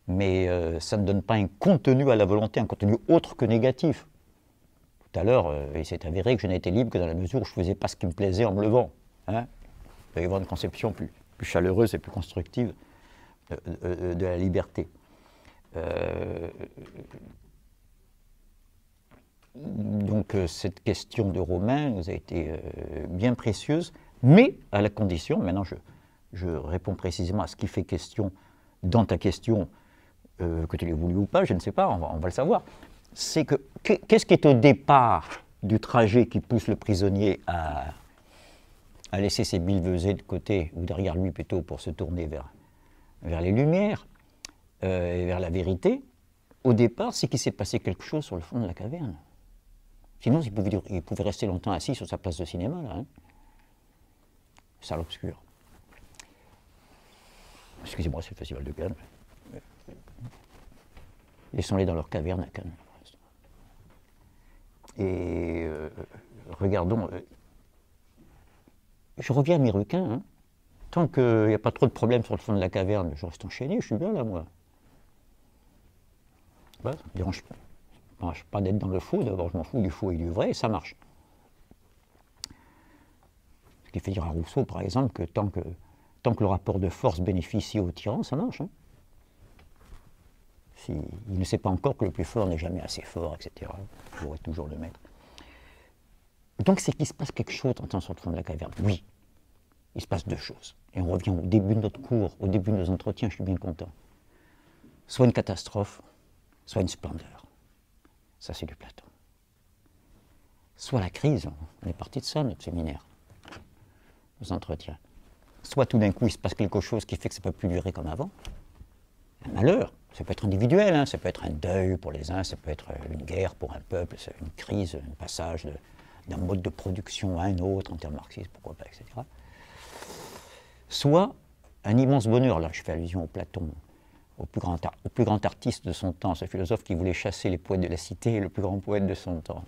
mais ça ne donne pas un contenu à la volonté, un contenu autre que négatif. Tout à l'heure, il s'est avéré que je n'étais libre que dans la mesure où je faisais pas ce qui me plaisait en me levant. il y avoir une conception plus, chaleureuse et plus constructive de la liberté donc euh, cette question de Romain nous a été euh, bien précieuse, mais à la condition, maintenant je, je réponds précisément à ce qui fait question dans ta question, euh, que tu l'aies voulu ou pas, je ne sais pas, on va, le savoir, c'est que qu'est-ce qui est au départ du trajet qui pousse le prisonnier à, à laisser ses billevesées de côté, ou derrière lui plutôt, pour se tourner vers, vers les lumières et vers la vérité Au départ, c'est qu'il s'est passé quelque chose sur le fond de la caverne. Sinon, il pouvait, rester longtemps assis sur sa place de cinéma, là. Hein. Salle obscure. Excusez-moi, c'est le festival de Cannes. Ils sont allés dans leur caverne à Cannes. Et euh, regardons. Euh, je reviens à mes requins. Hein. Tant qu'il n'y a pas trop de problèmes sur le fond de la caverne, je reste enchaîné, je suis bien là, moi. Bah, ça me dérange pas pas d'être dans le faux, d'abord je m'en fous du faux et du vrai, ça marche. Ce qui fait dire à Rousseau, par exemple, que tant que, tant que le rapport de force bénéficie au tyran, ça marche. Hein. il ne sait pas encore que le plus fort n'est jamais assez fort, etc. Il pourrait toujours le mettre. Donc c'est qu'il se passe quelque chose en temps sur fond de la caverne. Oui, il se passe deux choses. Et on revient au début de notre cours, au début de nos entretiens, je suis bien content. Soit une catastrophe, soit une splendeur. Ça, c'est du Platon. Soit la crise, on est parti de ça, notre séminaire, nos entretiens. Soit tout d'un coup, il se passe quelque chose qui fait que ça ne peut plus durer comme avant. Un malheur, ça peut être individuel, hein. ça peut être un deuil pour les uns, ça peut être une guerre pour un peuple, une crise, un passage d'un mode de production à un autre, en termes marxistes, pourquoi pas, etc. Soit un immense bonheur, là je fais allusion au Platon, au plus, grand, au plus grand artiste de son temps, ce philosophe qui voulait chasser les poètes de la cité et le plus grand poète de son temps.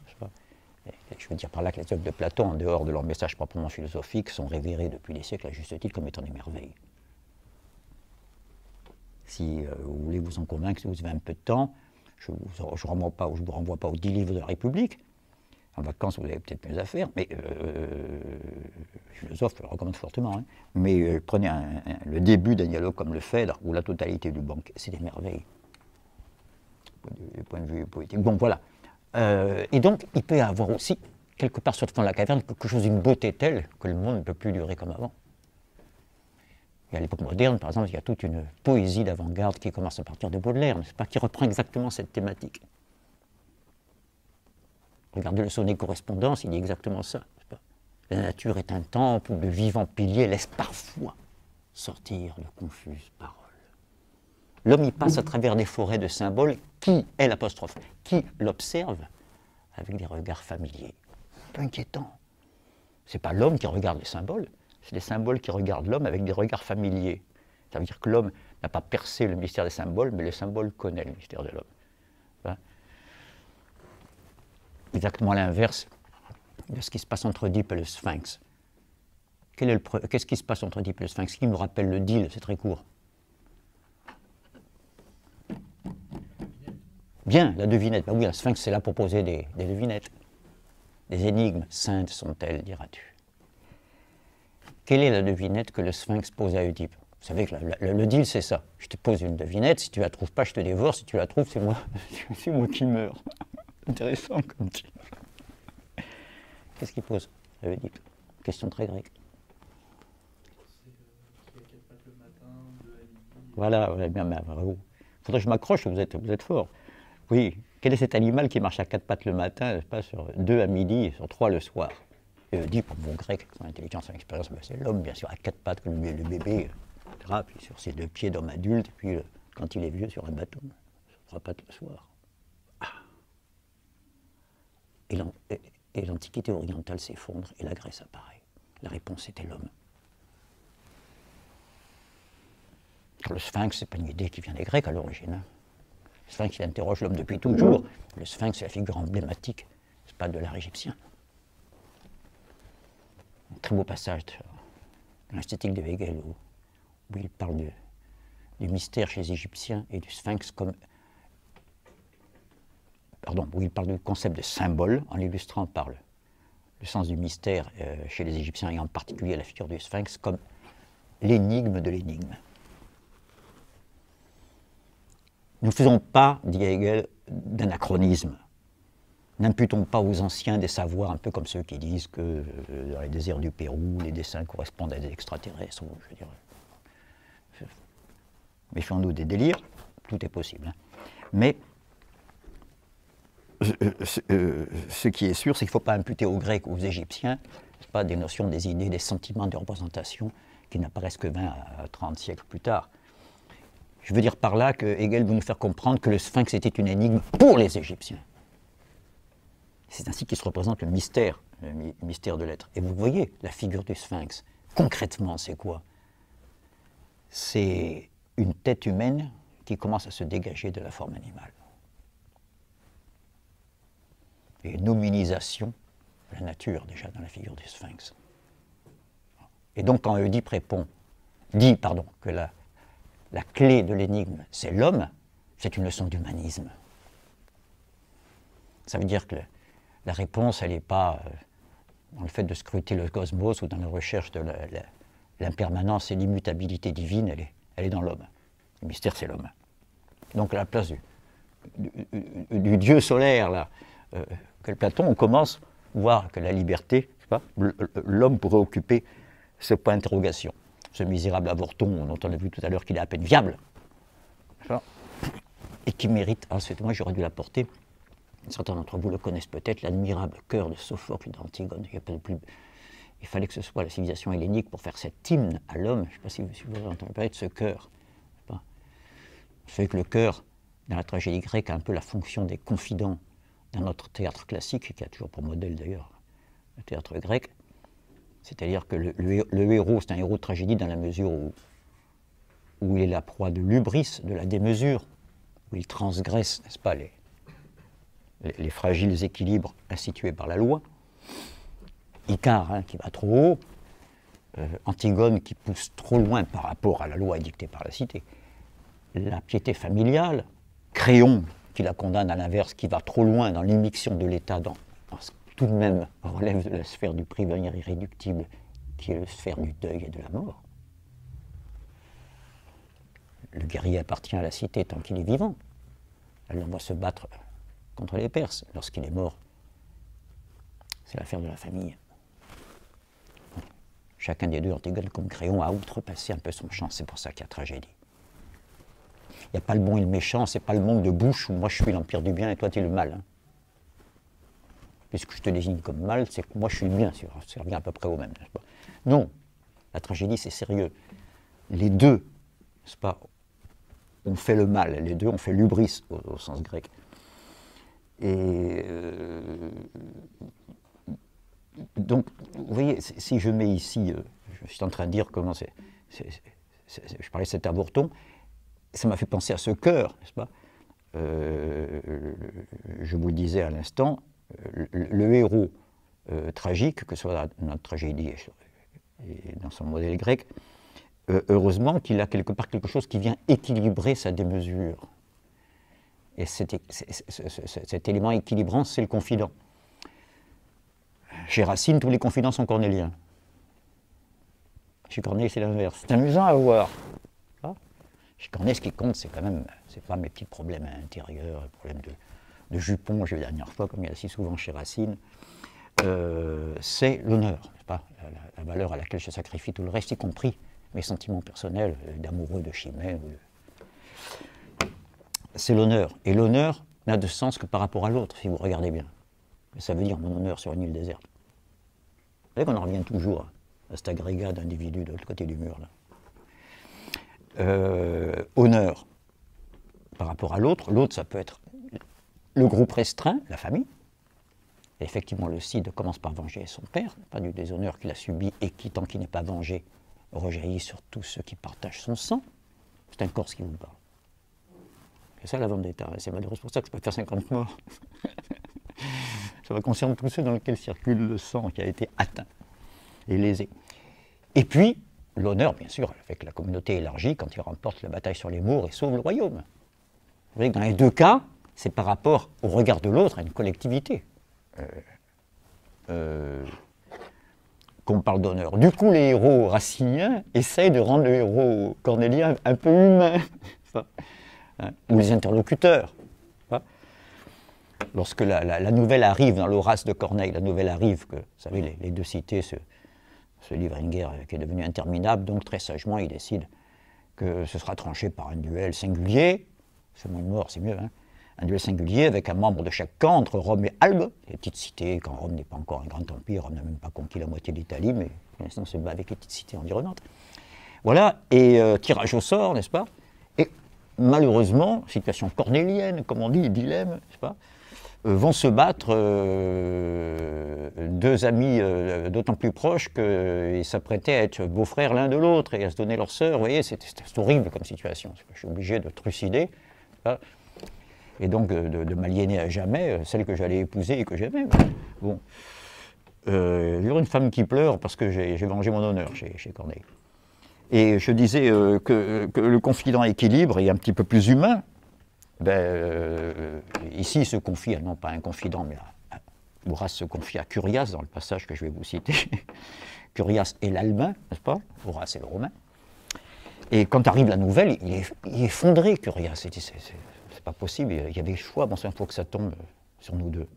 Je veux dire par là que les œuvres de Platon, en dehors de leur message proprement philosophique, sont révérées depuis des siècles à juste titre comme étant des merveilles. Si euh, vous voulez vous en convaincre, si vous avez un peu de temps, je ne vous, je vous renvoie pas aux dix livres de la République, en vacances, vous avez peut-être mieux à faire, mais le euh, philosophe, je le recommande fortement. Hein. Mais euh, prenez le début d'un dialogue comme le Phèdre ou la totalité du banque, c'est des merveilles. Du point de vue poétique. Bon, voilà. Euh, et donc, il peut y avoir aussi, quelque part sur le fond de la caverne, quelque chose d'une beauté telle que le monde ne peut plus durer comme avant. Et à l'époque moderne, par exemple, il y a toute une poésie d'avant-garde qui commence à partir de Baudelaire, n'est-ce pas, qui reprend exactement cette thématique. Regardez le sonnet correspondance, il dit exactement ça. La nature est un temple où le vivant pilier laisse parfois sortir de confuses paroles. L'homme y passe à travers des forêts de symboles qui, est l'apostrophe, qui l'observe avec des regards familiers. Un peu inquiétant. n'est pas l'homme qui regarde les symboles, c'est les symboles qui regardent l'homme avec des regards familiers. Ça veut dire que l'homme n'a pas percé le mystère des symboles, mais le symbole connaît le mystère de l'homme. exactement l'inverse de ce qui se passe entre Oedipe et le sphinx. Qu'est-ce qui se passe entre Oedipe et le sphinx Qui me rappelle le deal C'est très court. Bien, la devinette. Ben oui, la sphinx, c'est là pour poser des, devinettes. Des énigmes saintes sont-elles, diras-tu. Quelle est la devinette que le sphinx pose à Oedipe Vous savez que le deal, c'est ça. Je te pose une devinette, si tu la trouves pas, je te dévore, si tu la trouves, c'est moi, moi qui meurs intéressant comme type. Qu'est-ce qu'il pose question très grecque. Voilà, bien, bien, Il Faudrait que je m'accroche, vous êtes, vous êtes fort. Oui, quel est cet animal qui marche à quatre pattes le matin, pas sur deux à midi et sur trois le soir dit pour mon grec, son intelligence son expérience ben, c'est l'homme, bien sûr, à quatre pattes, comme le bébé, puis sur ses deux pieds d'homme adulte, puis euh, quand il est vieux, sur un bâton, sur trois pattes le soir et l'Antiquité orientale s'effondre et la Grèce apparaît. La réponse était l'homme. Le sphinx, c'est pas une idée qui vient des Grecs à l'origine. Hein. Le sphinx, il interroge l'homme depuis toujours. Le sphinx, c'est la figure emblématique, c'est pas de l'art égyptien. Un très beau passage de l'esthétique de Hegel où, il parle du mystère chez les Égyptiens et du sphinx comme pardon, où il parle du concept de symbole en l'illustrant par le, sens du mystère euh, chez les Égyptiens et en particulier la figure du sphinx comme l'énigme de l'énigme. Ne faisons pas, dit Hegel, d'anachronisme. N'imputons pas aux anciens des savoirs, un peu comme ceux qui disent que euh, dans les déserts du Pérou, les dessins correspondent à des extraterrestres. je dirais. Euh, méfions-nous des délires, tout est possible. Hein. Mais euh, euh, ce qui est sûr, c'est qu'il ne faut pas imputer aux Grecs ou aux Égyptiens pas des notions, des idées, des sentiments, des représentations qui n'apparaissent que 20 à 30 siècles plus tard. Je veux dire par là que Hegel veut nous faire comprendre que le sphinx était une énigme pour les Égyptiens. C'est ainsi qu'il se représente le mystère, le mystère de l'être. Et vous voyez la figure du sphinx. Concrètement, c'est quoi C'est une tête humaine qui commence à se dégager de la forme animale. et une de la nature déjà dans la figure du sphinx. Et donc quand Oedipe répond, dit pardon, que la, la clé de l'énigme c'est l'homme, c'est une leçon d'humanisme. Ça veut dire que la réponse, elle n'est pas euh, dans le fait de scruter le cosmos ou dans la recherche de l'impermanence et l'immutabilité divine, elle est, elle est dans l'homme. Le mystère, c'est l'homme. Donc la place du, du, dieu solaire, là, euh, Platon, on commence à voir que la liberté, l'homme pourrait occuper ce point d'interrogation. Ce misérable avorton dont on a vu tout à l'heure qu'il est à peine viable, et qui mérite, ensuite moi j'aurais dû l'apporter, certains d'entre vous le connaissent peut-être, l'admirable cœur de Sophocle d'Antigone. Il, il, fallait que ce soit la civilisation hellénique pour faire cet hymne à l'homme. Je ne sais pas si vous, si vous avez entendu parler de ce cœur. Vous savez que le cœur, dans la tragédie grecque, a un peu la fonction des confidents dans notre théâtre classique, qui a toujours pour modèle d'ailleurs le théâtre grec. C'est-à-dire que le, héros, c'est un héros de tragédie dans la mesure où, où il est la proie de l'ubris, de la démesure, où il transgresse, n'est-ce pas, les, les, fragiles équilibres institués par la loi. Icare hein, qui va trop haut, euh, Antigone qui pousse trop loin par rapport à la loi dictée par la cité, la piété familiale, Créon qui la condamne à l'inverse, qui va trop loin dans l'immixion de l'État dans, tout de même relève de la sphère du prix irréductible, qui est la sphère du deuil et de la mort. Le guerrier appartient à la cité tant qu'il est vivant. Elle l'envoie se battre contre les Perses. Lorsqu'il est mort, c'est l'affaire de la famille. Chacun des deux Antigone comme Créon a outrepassé un peu son champ, c'est pour ça qu'il y a tragédie. Il n'y a pas le bon et le méchant, c'est pas le monde de bouche où moi je suis l'empire du bien et toi tu es le mal. Hein. Puisque je te désigne comme mal, c'est que moi je suis le bien, ça revient à peu près au même. non, la tragédie c'est sérieux. Les deux, c'est pas, on fait le mal, les deux on fait l'ubris au, sens grec. Et euh, donc, vous voyez, si je mets ici, euh, je suis en train de dire comment c'est. Je parlais de cet avorton, ça m'a fait penser à ce cœur, n'est-ce pas euh, Je vous le disais à l'instant, le, héros euh, tragique, que ce soit notre tragédie et dans son modèle grec, euh, heureusement qu'il a quelque part quelque chose qui vient équilibrer sa démesure. Et cet, cet élément équilibrant, c'est le confident. Chez Racine, tous les confidents sont cornéliens. Chez Corneille, c'est l'inverse. C'est amusant à voir. Je connais Ce qui compte, c'est quand même, c'est pas mes petits problèmes à l'intérieur, problèmes de, jupon. que j'ai eu la dernière fois, comme il y a si souvent chez Racine. Euh, c'est l'honneur, pas la, valeur à laquelle je sacrifie tout le reste, y compris mes sentiments personnels euh, d'amoureux, de chimère. C'est l'honneur. Et l'honneur n'a de sens que par rapport à l'autre, si vous regardez bien. Ça veut dire mon honneur sur une île déserte. Vous savez qu'on en revient toujours à cet agrégat d'individus de l'autre côté du mur. Euh, honneur par rapport à l'autre. L'autre, ça peut être le groupe restreint, la famille. effectivement, le Cid commence par venger son père, pas du déshonneur qu'il a subi et qui, tant qu'il n'est pas vengé, rejaillit sur tous ceux qui partagent son sang. C'est un Corse qui vous parle. C'est ça la vendetta. C'est malheureux pour ça que je peux faire 50 morts. ça va concerner tous ceux dans lesquels circule le sang qui a été atteint et lésé. Et puis, l'honneur, bien sûr, avec la communauté élargie quand il remporte la bataille sur les mours et sauve le royaume. Vous voyez que dans les deux cas, c'est par rapport au regard de l'autre à une collectivité euh, euh, qu'on parle d'honneur. Du coup, les héros raciniens essayent de rendre le héros cornélien un peu humain, hein, ou les interlocuteurs. Lorsque la, nouvelle arrive dans l'Horace de Corneille, la nouvelle arrive que, vous savez, les deux cités se, se livre à une guerre euh, qui est devenue interminable, donc très sagement, il décide que ce sera tranché par un duel singulier, c'est moins de mort, c'est mieux, hein. un duel singulier avec un membre de chaque camp entre Rome et Albe, les petites cités, quand Rome n'est pas encore un grand empire, Rome n'a même pas conquis la moitié de l'Italie, mais pour l'instant se bat avec les petites cités environnantes. Voilà, et euh, tirage au sort, n'est-ce pas Et malheureusement, situation cornélienne, comme on dit, dilemme, n'est-ce pas euh, vont se battre euh, deux amis euh, d'autant plus proches qu'ils s'apprêtaient à être beaux-frères l'un de l'autre et à se donner leur sœur. Vous voyez, c'est horrible comme situation. Je suis obligé de trucider. Hein. et donc de, m'aliéner à jamais celle que j'allais épouser et que j'aimais. Bon. il y a une femme qui pleure parce que j'ai vengé mon honneur chez, Corneille. Et je disais que, le confident équilibre est un petit peu plus humain, ben, euh, ici, il se confie non pas un confident, mais Horace se confie à Curias dans le passage que je vais vous citer. Curias est l'Albin, n'est-ce pas Horace est le Romain. Et quand arrive la nouvelle, il est, effondré, Curias. Il dit c'est pas possible, il y a des choix, bon, il faut que ça tombe sur nous deux.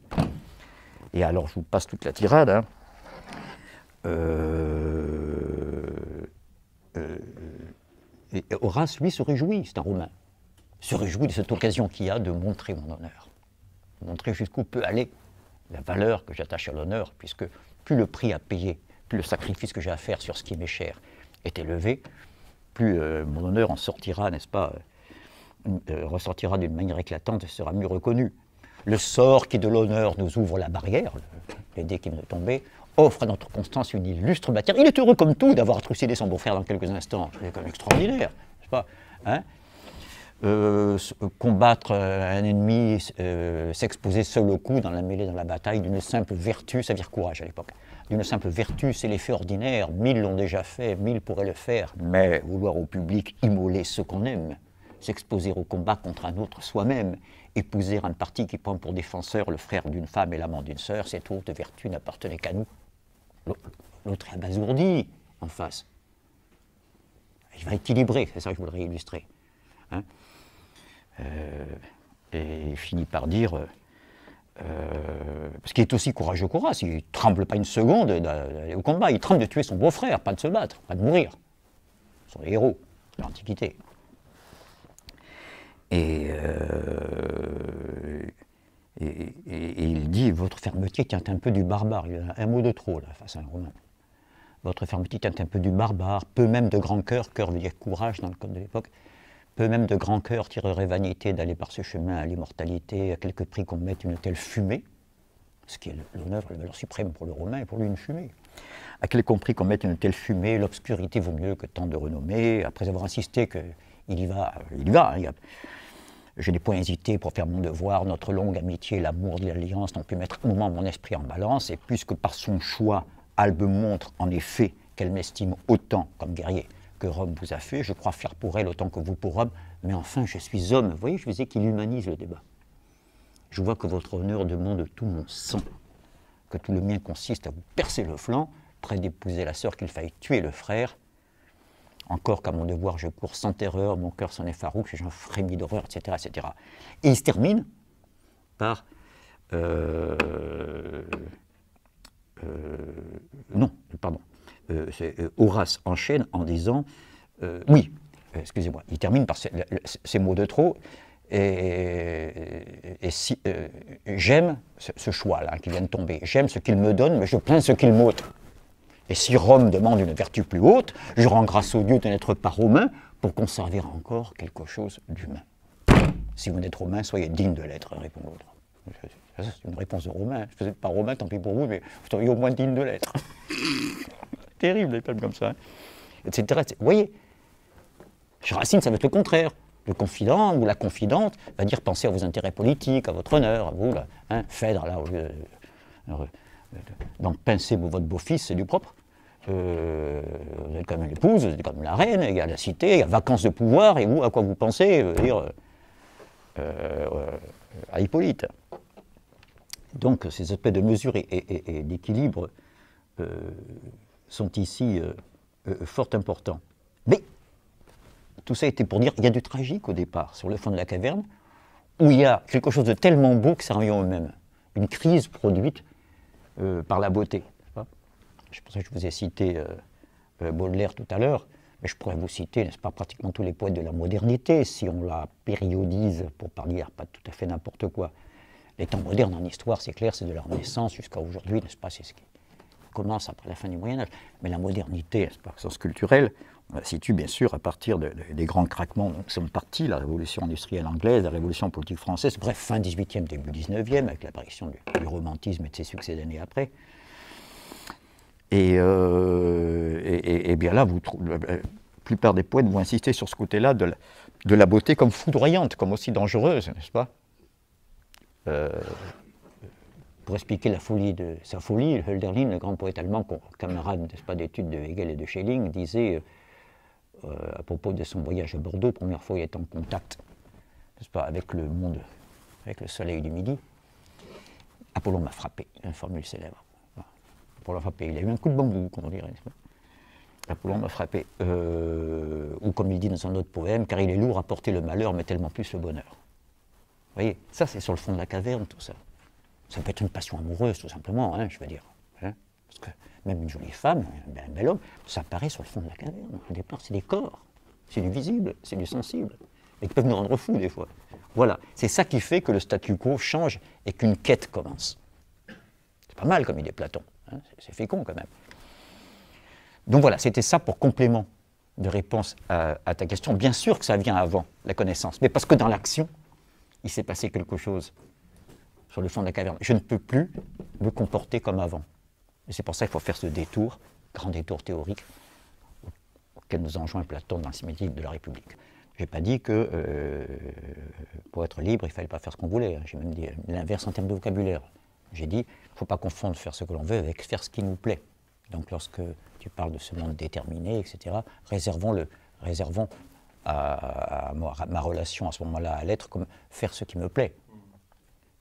Et alors, je vous passe toute la tirade. Hein. Euh, euh, Horace, lui, se réjouit, c'est un Romain se réjouit de cette occasion qu'il y a de montrer mon honneur, montrer jusqu'où peut aller la valeur que j'attache à l'honneur, puisque plus le prix à payer, plus le sacrifice que j'ai à faire sur ce qui m'est cher est élevé, plus euh, mon honneur en sortira, n'est-ce pas, euh, euh, ressortira d'une manière éclatante et sera mieux reconnu. Le sort qui de l'honneur nous ouvre la barrière, l'idée qui qui me tomber offre à notre Constance une illustre matière. Il est heureux comme tout d'avoir trucidé son beau-frère dans quelques instants. C'est quand même extraordinaire, n'est-ce pas hein euh, euh, combattre euh, un ennemi, s'exposer seul au coup dans la mêlée, dans la bataille, d'une simple vertu, ça veut dire courage à l'époque, d'une simple vertu, c'est l'effet ordinaire, mille l'ont déjà fait, mille pourraient le faire, mais vouloir au public immoler ce qu'on aime, s'exposer au combat contre un autre soi-même, épouser un parti qui prend pour défenseur le frère d'une femme et l'amant d'une sœur, cette haute vertu n'appartenait qu'à nous. L'autre est abasourdi en face. Il va équilibrer, c'est ça que je voudrais illustrer. Hein. Euh, et il finit par dire, parce euh, euh, qu'il est aussi courageux qu'Horace, il tremble pas une seconde au combat, il tremble de tuer son beau-frère, pas de se battre, pas de mourir. Ce sont les héros de l'Antiquité. Et, et, il dit Votre fermeté tient un peu du barbare. Il y a un mot de trop, là, face à un Romain. Votre fermeté tient un peu du barbare, peu même de grand cœur. Cœur veut dire courage dans le code de l'époque peu même de grand cœur tirerait vanité d'aller par ce chemin à l'immortalité, à quelque prix qu'on mette une telle fumée, ce qui est l'honneur et la valeur suprême pour le Romain et pour lui une fumée. À quel prix qu'on mette une telle fumée, l'obscurité vaut mieux que tant de renommée, après avoir insisté qu'il y va, il y va. Euh, hein, je n'ai point hésité pour faire mon devoir, notre longue amitié l'amour de l'alliance n'ont pu mettre au moment mon esprit en balance, et puisque par son choix, Albe montre en effet qu'elle m'estime autant comme guerrier que Rome vous a fait, je crois faire pour elle autant que vous pour Rome, mais enfin je suis homme. Vous voyez, je disais qu'il humanise le débat. Je vois que votre honneur demande tout mon sang, que tout le mien consiste à vous percer le flanc, près d'épouser la sœur qu'il faille tuer le frère. Encore qu'à mon devoir je cours sans terreur, mon cœur s'en effarouche, j'en frémis d'horreur, etc., etc. Et il se termine par euh, euh, non, pardon. Euh, euh, Horace enchaîne en disant euh, Oui, excusez-moi, il termine par ces, mots de trop. Et, si, j'aime ce, choix-là qui vient de tomber. J'aime ce qu'il me donne, mais je plains ce qu'il m'ôte. Et si Rome demande une vertu plus haute, je rends grâce au Dieu de n'être pas romain pour conserver encore quelque chose d'humain. Si vous n'êtes romain, soyez digne de l'être, répond l'autre. C'est une réponse de romain. je vous n'êtes pas romain, tant pis pour vous, mais vous seriez au moins digne de l'être terrible, les palmes comme ça, hein. etc., Vous voyez, je Racine, ça va être le contraire. Le confident ou la confidente va dire pensez à vos intérêts politiques, à votre honneur, à vous, là, hein, là, au euh, euh, donc pincez votre beau-fils, c'est du propre. Euh, vous êtes comme l'épouse, vous êtes comme la reine, il y a la cité, il y a vacances de pouvoir, et vous, à quoi vous pensez dire, à Hippolyte. Donc ces aspects de mesure et, et, et d'équilibre sont ici euh, euh, fort importants. Mais tout ça était pour dire qu'il y a du tragique au départ, sur le fond de la caverne, où il y a quelque chose de tellement beau que ça revient au même. Une crise produite euh, par la beauté. Je pense que je vous ai cité Baudelaire tout à l'heure, mais je pourrais vous citer, n'est-ce pas, pratiquement tous les poètes de la modernité, si on la périodise, pour pas dire pas tout à fait n'importe quoi. Les temps modernes en histoire, c'est clair, c'est de la Renaissance jusqu'à aujourd'hui, n'est-ce pas, ce commence après la fin du Moyen Âge. Mais la modernité, par sens culturel, on la situe bien sûr à partir des grands craquements qui sont partis la révolution industrielle anglaise, la révolution politique française, bref, fin 18e, début 19e, avec l'apparition du, romantisme et de ses succès d'années après. Euh, et, et, bien là, vous la plupart des poètes vont insister sur ce côté-là de, de la beauté comme foudroyante, comme aussi dangereuse, n'est-ce pas euh, pour expliquer la folie de sa folie, Hölderlin, le grand poète allemand, camarade d'études de Hegel et de Schelling, disait euh, euh, à propos de son voyage à Bordeaux, première fois il est en contact pas, avec le monde, avec le soleil du midi, Apollon m'a frappé, une formule célèbre. Pour Apollon m'a frappé, il a eu un coup de bambou, comme on dirait, Apollon m'a frappé, euh, ou comme il dit dans un autre poème, car il est lourd à porter le malheur, mais tellement plus le bonheur. Vous voyez, ça c'est sur le fond de la caverne, tout ça. Ça peut être une passion amoureuse, tout simplement, hein, je veux dire. Hein. parce que même une jolie femme, un bel, homme, ça apparaît sur le fond de la caverne. Au départ, c'est des corps. C'est du visible, c'est du sensible. Et qui peuvent nous rendre fous, des fois. Voilà. C'est ça qui fait que le statu quo change et qu'une quête commence. C'est pas mal comme idée Platon. Hein. c'est fécond, quand même. Donc voilà, c'était ça pour complément de réponse à, ta question. Bien sûr que ça vient avant la connaissance, mais parce que dans l'action, il s'est passé quelque chose sur le fond de la caverne. Je ne peux plus me comporter comme avant. c'est pour ça qu'il faut faire ce détour, grand détour théorique, auquel nous enjoint Platon dans le symétique de la République. Je n'ai pas dit que euh, pour être libre, il ne fallait pas faire ce qu'on voulait. Hein. J'ai même dit euh, l'inverse en termes de vocabulaire. J'ai dit, il ne faut pas confondre faire ce que l'on veut avec faire ce qui nous plaît. Donc lorsque tu parles de ce monde déterminé, etc., réservons réservons, à, ma relation à ce moment-là à l'être comme faire ce qui me plaît.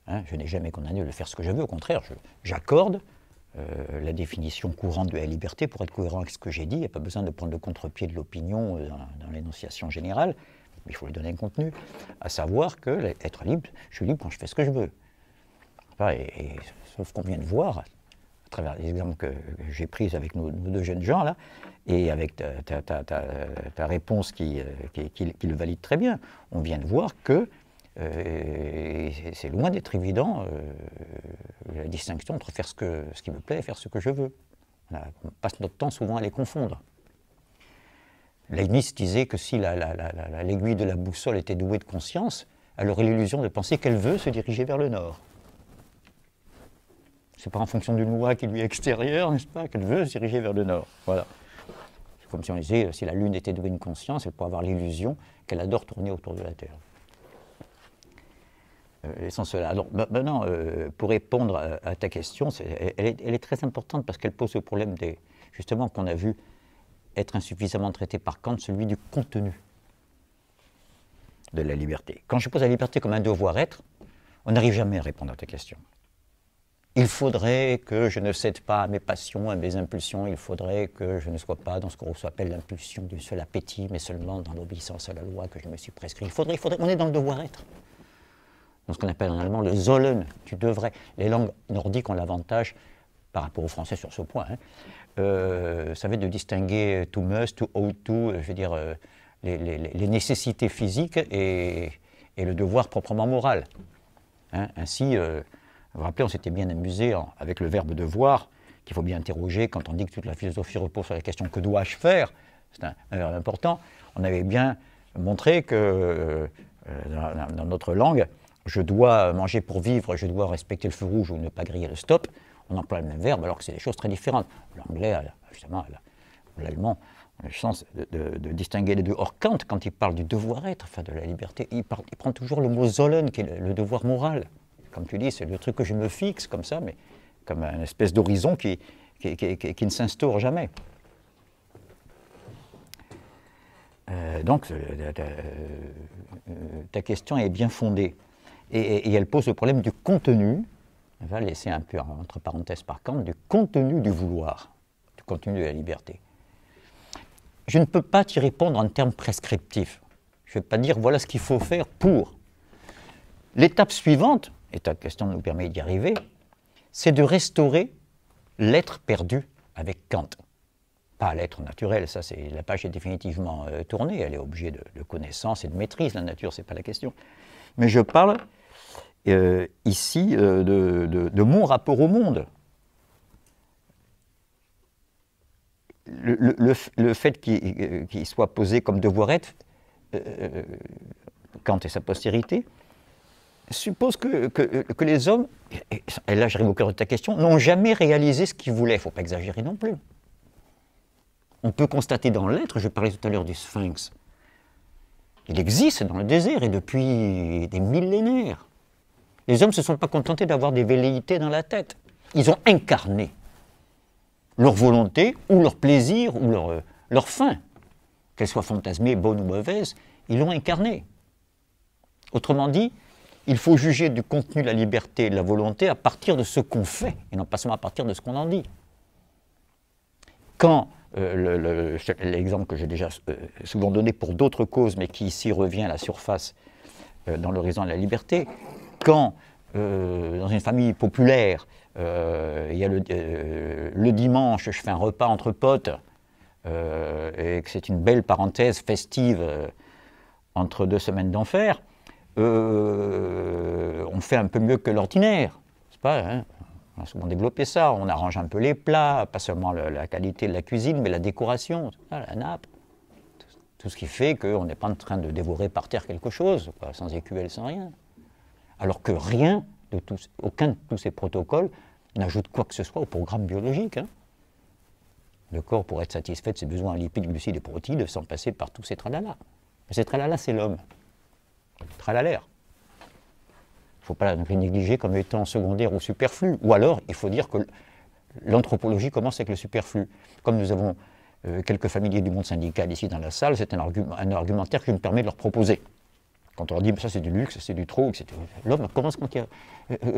Hein, je n'ai jamais condamné de faire ce que je veux, au contraire, j'accorde euh, la définition courante de la liberté pour être cohérent avec ce que j'ai dit. Il n'y a pas besoin de prendre le contre-pied de l'opinion euh, dans, l'énonciation générale, mais il faut lui donner un contenu, à savoir que être libre, je suis libre quand je fais ce que je veux. et, sauf qu'on vient de voir, à travers les exemples que j'ai pris avec nos, deux jeunes gens là, et avec ta, réponse euh, qui, le valide très bien, on vient de voir que euh, et c'est loin d'être évident euh, la distinction entre faire ce, que, ce, qui me plaît et faire ce que je veux. On, passe notre temps souvent à les confondre. Leibniz disait que si l'aiguille de la boussole était douée de conscience, elle aurait l'illusion de penser qu'elle veut se diriger vers le nord. C'est pas en fonction d'une loi qui lui est extérieure, n'est-ce pas, qu'elle veut se diriger vers le nord. Voilà. comme si on disait, si la Lune était douée de conscience, elle pourrait avoir l'illusion qu'elle adore tourner autour de la Terre. Maintenant, euh, Alors, donc ben, ben euh, pour répondre à, ta question, elle, est, très importante parce qu'elle pose le problème des, justement qu'on a vu être insuffisamment traité par Kant, celui du contenu de la liberté. Quand je pose la liberté comme un devoir-être, on n'arrive jamais à répondre à ta question. Il faudrait que je ne cède pas à mes passions, à mes impulsions, il faudrait que je ne sois pas dans ce qu'on appelle l'impulsion du seul appétit, mais seulement dans l'obéissance à la loi que je me suis prescrit. Il faudrait, il faudrait, on est dans le devoir-être ce qu'on appelle en allemand le sollen, tu devrais. Les langues nordiques ont l'avantage, par rapport aux français sur ce point, hein, euh, ça va être de distinguer to must, to ought to, euh, je veux dire, euh, les, nécessités physiques et, le devoir proprement moral. Hein. ainsi, vous vous rappelez, on s'était bien amusé avec le verbe devoir, qu'il faut bien interroger quand on dit que toute la philosophie repose sur la question que dois-je faire C'est un, verbe important. On avait bien montré que dans, notre langue, je dois manger pour vivre, je dois respecter le feu rouge ou ne pas griller le stop, on emploie le même verbe alors que c'est des choses très différentes. L'anglais, justement, l'allemand, le sens de, distinguer les deux. Or, Kant, quand il parle du devoir être, enfin de la liberté, il, prend toujours le mot zollen, qui est le, devoir moral. Comme tu dis, c'est le truc que je me fixe comme ça, mais comme une espèce d'horizon qui, ne s'instaure jamais. Euh, donc, euh, euh, ta question est bien fondée et, elle pose le problème du contenu, elle va laisser un peu entre parenthèses par Kant, du contenu du vouloir, du contenu de la liberté. Je ne peux pas t'y répondre en termes prescriptifs. Je ne vais pas dire voilà ce qu'il faut faire pour. L'étape suivante, et ta question nous permet d'y arriver, c'est de restaurer l'être perdu avec Kant. Pas l'être naturel, ça c'est la page est définitivement euh, tournée, elle est objet de, de connaissance et de maîtrise, la nature, c'est pas la question. Mais je parle euh, ici euh, de, mon rapport au monde. Le, fait euh, qu'il soit posé comme devoir être, Kant et sa postérité, suppose que, les hommes, et là j'arrive au cœur de ta question, n'ont jamais réalisé ce qu'ils voulaient. Il ne faut pas exagérer non plus. On peut constater dans l'être, je parlais tout à l'heure du sphinx, il existe dans le désert et depuis des millénaires. Les hommes ne se sont pas contentés d'avoir des velléités dans la tête. Ils ont incarné leur volonté ou leur plaisir ou leur, euh, leur faim, qu'elle soit fantasmée, bonne ou mauvaise, ils l'ont incarnée. Autrement dit, il faut juger du contenu de la liberté et de la volonté à partir de ce qu'on fait et non pas seulement à partir de ce qu'on en dit. Quand euh, l'exemple que j'ai déjà euh, souvent donné pour d'autres causes, mais qui ici revient à la surface dans l'horizon de la liberté, quand, euh, dans une famille populaire, euh, il y a euh, le, dimanche, je fais un repas entre potes, et que c'est une belle parenthèse festive entre deux semaines d'enfer, on fait un peu mieux que l'ordinaire. pas, hein. on a souvent développé ça, on arrange un peu les plats, pas seulement la qualité de la cuisine, mais la décoration, la nappe tout ce qui fait qu'on n'est pas en train de dévorer par terre quelque chose, sans écuelle, sans rien alors que rien de aucun de tous ces protocoles n'ajoute quoi que ce soit au programme biologique. Hein. Le corps pour être satisfait de ses besoins en lipides, glucides et protides sans passer par tous ces là Mais ces tralala, c'est l'homme. Tralalaire. Il ne faut pas les négliger comme étant secondaire ou superflu. Ou alors, il faut dire que l'anthropologie commence avec le superflu. Comme nous avons euh, quelques familiers du monde syndical ici dans la salle, c'est un, argumentaire qui je me permets de leur proposer. Quand on dit bah, ça c'est du luxe, c'est du trop, etc. L'homme commence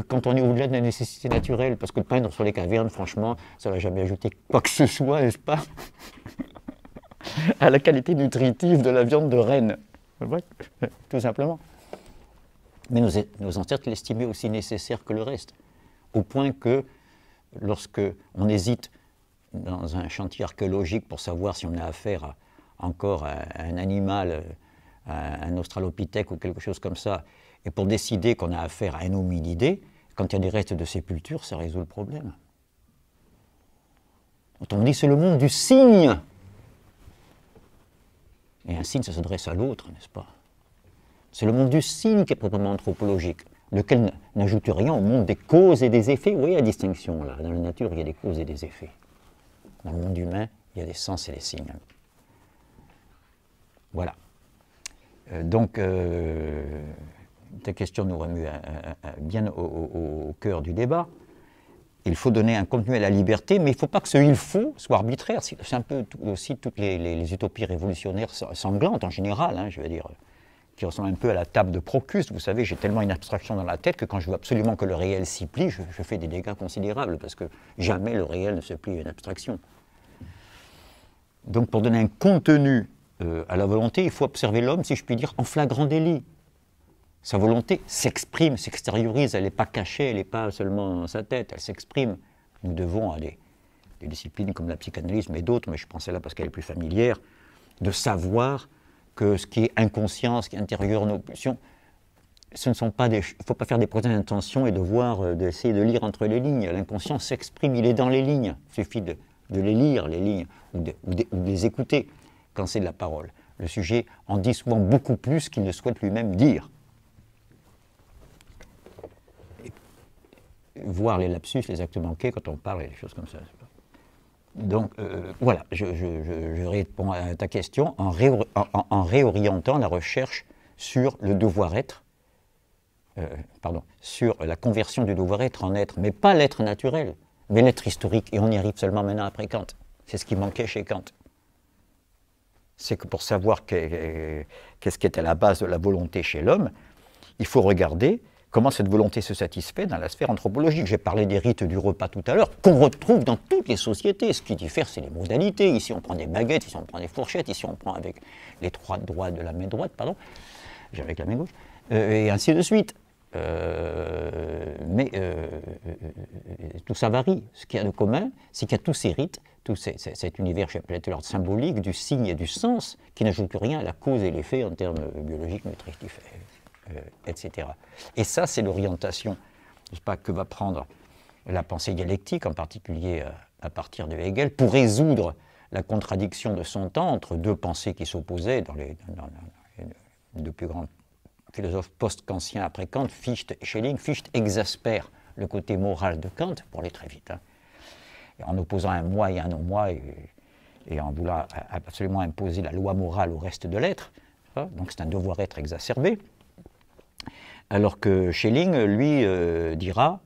quand, on est au-delà de la nécessité naturelle, parce que peindre sur les cavernes, franchement, ça va jamais ajouté quoi que ce soit, n'est-ce pas À la qualité nutritive de la viande de renne. Euh, euh, tout simplement. Mais nos, eh, ancêtres l'estimaient aussi nécessaire que le reste, au point que lorsque on hésite dans un chantier archéologique pour savoir si on a affaire encore à un animal euh, un australopithèque ou quelque chose comme ça, et pour décider qu'on a affaire à un hominidé, quand il y a des restes de sépulture, ça résout le problème. on dit, c'est le monde du signe. Et un signe, ça s'adresse à l'autre, n'est-ce pas C'est le monde du signe qui est proprement anthropologique, lequel n'ajoute rien au monde des causes et des effets. Vous voyez la distinction là Dans la nature, il y a des causes et des effets. Dans le monde humain, il y a des sens et des signes. Voilà. Euh, donc, euh, ta question nous remue bien au, cœur du débat. Il faut donner un contenu à la liberté, mais il ne faut pas que ce il faut soit arbitraire. C'est un peu aussi toutes les, utopies révolutionnaires sanglantes en général, hein, je veux dire, qui ressemblent un peu à la table de Procus. Vous savez, j'ai tellement une abstraction dans la tête que quand je veux absolument que le réel s'y plie, je, je fais des dégâts considérables, parce que jamais le réel ne se plie à une abstraction. Donc pour donner un contenu euh, à la volonté, il faut observer l'homme, si je puis dire, en flagrant délit. Sa volonté s'exprime, s'extériorise, elle n'est pas cachée, elle n'est pas seulement dans sa tête, elle s'exprime. Nous devons à des, disciplines comme la psychanalyse, mais d'autres, mais je pensais là parce qu'elle est plus familière, de savoir que ce qui est inconscient, ce qui est intérieur, nos pulsions, ce ne sont pas des. Il ne faut pas faire des projets d'intention et de voir, euh, d'essayer de lire entre les lignes. L'inconscient s'exprime, il est dans les lignes. Il suffit de, les lire, les lignes, ou de les écouter quand c'est de la parole. Le sujet en dit souvent beaucoup plus qu'il ne souhaite lui-même dire. voir les lapsus, les actes manqués quand on parle et des choses comme ça. Donc euh, voilà, je, réponds à ta question en, réorientant la recherche sur le devoir-être, euh, pardon, sur la conversion du devoir-être en être, mais pas l'être naturel, mais l'être historique, et on y arrive seulement maintenant après Kant. C'est ce qui manquait chez Kant c'est que pour savoir qu'est-ce qui était la base de la volonté chez l'homme, il faut regarder comment cette volonté se satisfait dans la sphère anthropologique. J'ai parlé des rites du repas tout à l'heure, qu'on retrouve dans toutes les sociétés. Ce qui diffère, c'est les modalités. Ici, on prend des baguettes, ici, on prend des fourchettes, ici, on prend avec les trois doigts de la main droite, pardon, avec la main gauche, euh, et ainsi de suite. Euh, mais euh, tout ça varie. Ce qu'il y a de commun, c'est qu'il y a tous ces rites tout cet univers, symbolique, du signe et du sens, qui n'ajoute rien à la cause et l'effet en termes biologiques, nutritifs, euh, euh, etc. Et ça, c'est l'orientation pas, que va prendre la pensée dialectique, en particulier euh, à, partir de Hegel, pour résoudre la contradiction de son temps entre deux pensées qui s'opposaient dans les, deux plus grands philosophes post-kantiens après Kant, Fichte et Schelling. Fichte exaspère le côté moral de Kant, pour aller très vite, hein en opposant un moi et un non-moi, et, en voulant absolument imposer la loi morale au reste de l'être. Hein, donc c'est un devoir-être exacerbé. Alors que Schelling, lui, euh, dira,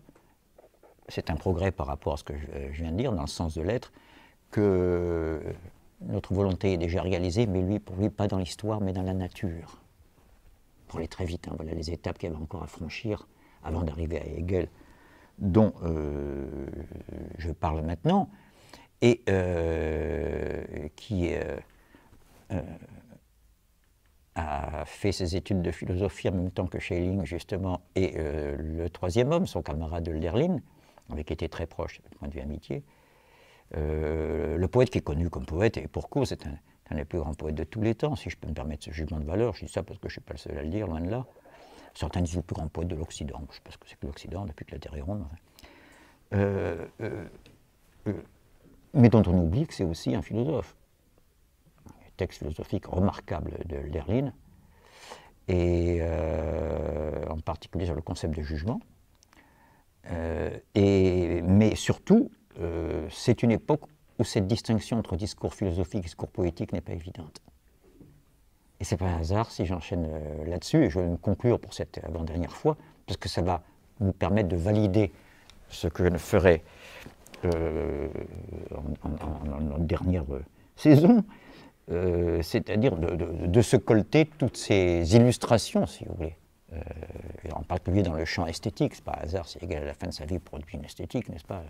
c'est un progrès par rapport à ce que euh, je, viens de dire, dans le sens de l'être, que notre volonté est déjà réalisée, mais lui, pour lui, pas dans l'histoire, mais dans la nature. Pour aller très vite, hein, voilà les étapes qu'il y avait encore à franchir avant d'arriver à Hegel dont euh, je parle maintenant, et euh, qui euh, a fait ses études de philosophie en même temps que Schelling, justement, et le troisième homme, son camarade Hölderlin, avec qui était très proche du point de vue amitié. le poète qui est connu comme poète, et pour cause, c'est un, un, des plus grands poètes de tous les temps, si je peux me permettre ce jugement de valeur, je dis ça parce que je ne suis pas le seul à le dire, loin de là. Certains disent le plus grand poète de l'Occident. Je ne que c'est que l'Occident depuis que la Terre est ronde. Euh, euh, euh, mais dont on oublie que c'est aussi un philosophe. Un texte philosophique remarquable de Lerline, et en particulier sur le concept de jugement. et, mais surtout, c'est une époque où cette distinction entre discours philosophique et discours poétique n'est pas évidente. Et c'est pas un hasard si j'enchaîne euh, là-dessus, et je vais me conclure pour cette avant-dernière fois, parce que ça va nous permettre de valider ce que je ne ferai euh, en, en, dernière euh, saison, c'est-à-dire de, se colter toutes ces illustrations, si vous voulez. en particulier dans le champ esthétique, c'est pas un hasard c'est égal à la fin de sa vie produit une esthétique, n'est-ce pas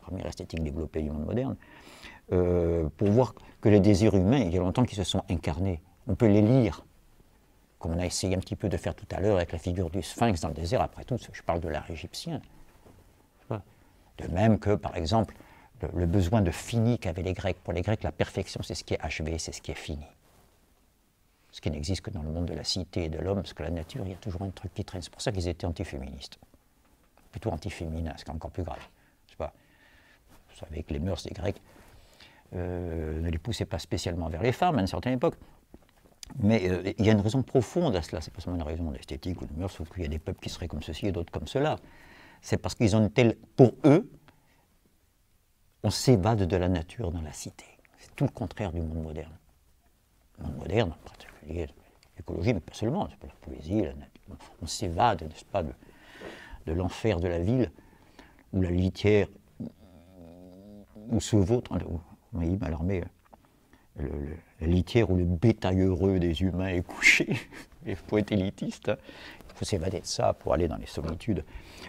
Première esthétique développée du monde moderne, pour voir que les désirs humains, il y a longtemps qu'ils se sont incarnés on peut les lire, comme on a essayé un petit peu de faire tout à l'heure avec la figure du sphinx dans le désert. Après tout, je parle de l'art égyptien. De même que, par exemple, le, besoin de fini qu'avaient les Grecs. Pour les Grecs, la perfection, c'est ce qui est achevé, c'est ce qui est fini. Ce qui n'existe que dans le monde de la cité et de l'homme, parce que la nature, il y a toujours un truc qui traîne. C'est pour ça qu'ils étaient antiféministes. Plutôt antiféminins, ce qui est encore plus grave. vous savez que les mœurs des Grecs euh, ne les poussaient pas spécialement vers les femmes à une certaine époque. Mais euh, il y a une raison profonde à cela. C'est pas seulement une raison d'esthétique ou de mœurs, sauf qu'il y a des peuples qui seraient comme ceci et d'autres comme cela. C'est parce qu'ils ont une telle. Pour eux, on s'évade de la nature dans la cité. C'est tout le contraire du monde moderne. Le monde moderne, en particulier l'écologie, mais pas seulement, c'est la poésie, la nature. On s'évade, n'est-ce pas, de, l'enfer de la ville, où la litière, où se vôtre, où, le, la litière où le bétail heureux des humains est couché, les poètes élitistes, hein. il faut s'évader de ça pour aller dans les solitudes.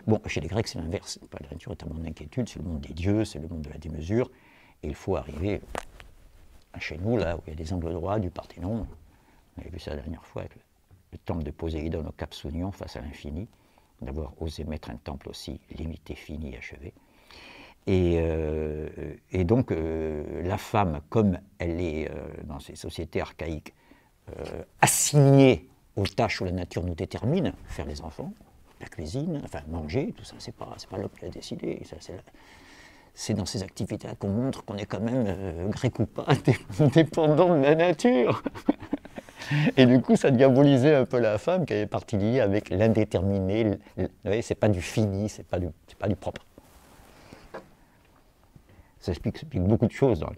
Bon, chez les Grecs, c'est l'inverse. La nature est un monde d'inquiétude, c'est le monde des dieux, c'est le monde de la démesure. Et il faut arriver chez nous, là, où il y a des angles droits, du Parthénon. On avait vu ça la dernière fois avec le, le temple de Poséidon au Cap Sounion face à l'infini, d'avoir osé mettre un temple aussi limité, fini, achevé. Euh, et, donc, euh, la femme, comme elle est euh, dans ces sociétés archaïques, assignée aux tâches où la nature nous détermine, faire les enfants, la cuisine, enfin manger, tout ça, c'est pas, pas l'homme qui a décidé. c'est dans ces activités-là qu'on montre qu'on est quand même, grec ou pas, dépendant de la nature. Et du coup, ça diabolisait un peu la femme qui est parti liée avec l'indéterminé. Vous voyez, C'est pas du fini, c'est pas, pas du propre. Ça explique, beaucoup de choses dans,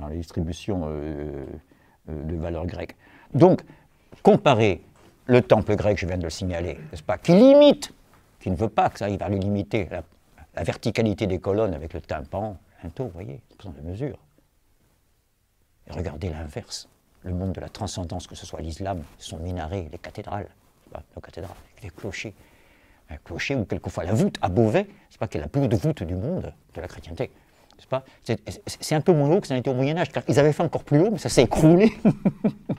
dans, distribution les euh, distributions euh, de valeurs grecques. Donc, comparer le temple grec, je viens de le signaler, n'est-ce pas, qui limite, qui ne veut pas que ça il va le limiter, la, verticalité des colonnes avec le tympan, un taux, vous voyez, faisant de mesure. Et regardez l'inverse, le monde de la transcendance, que ce soit l'islam, son minaret, les cathédrales, nos cathédrales, les clochers, un clocher ou quelquefois la voûte à Beauvais, c'est pas qu'elle est la plus haute voûte du monde de la chrétienté. C'est un peu moins haut que ça a été au Moyen-Âge, car ils avaient fait encore plus haut, mais ça s'est écroulé.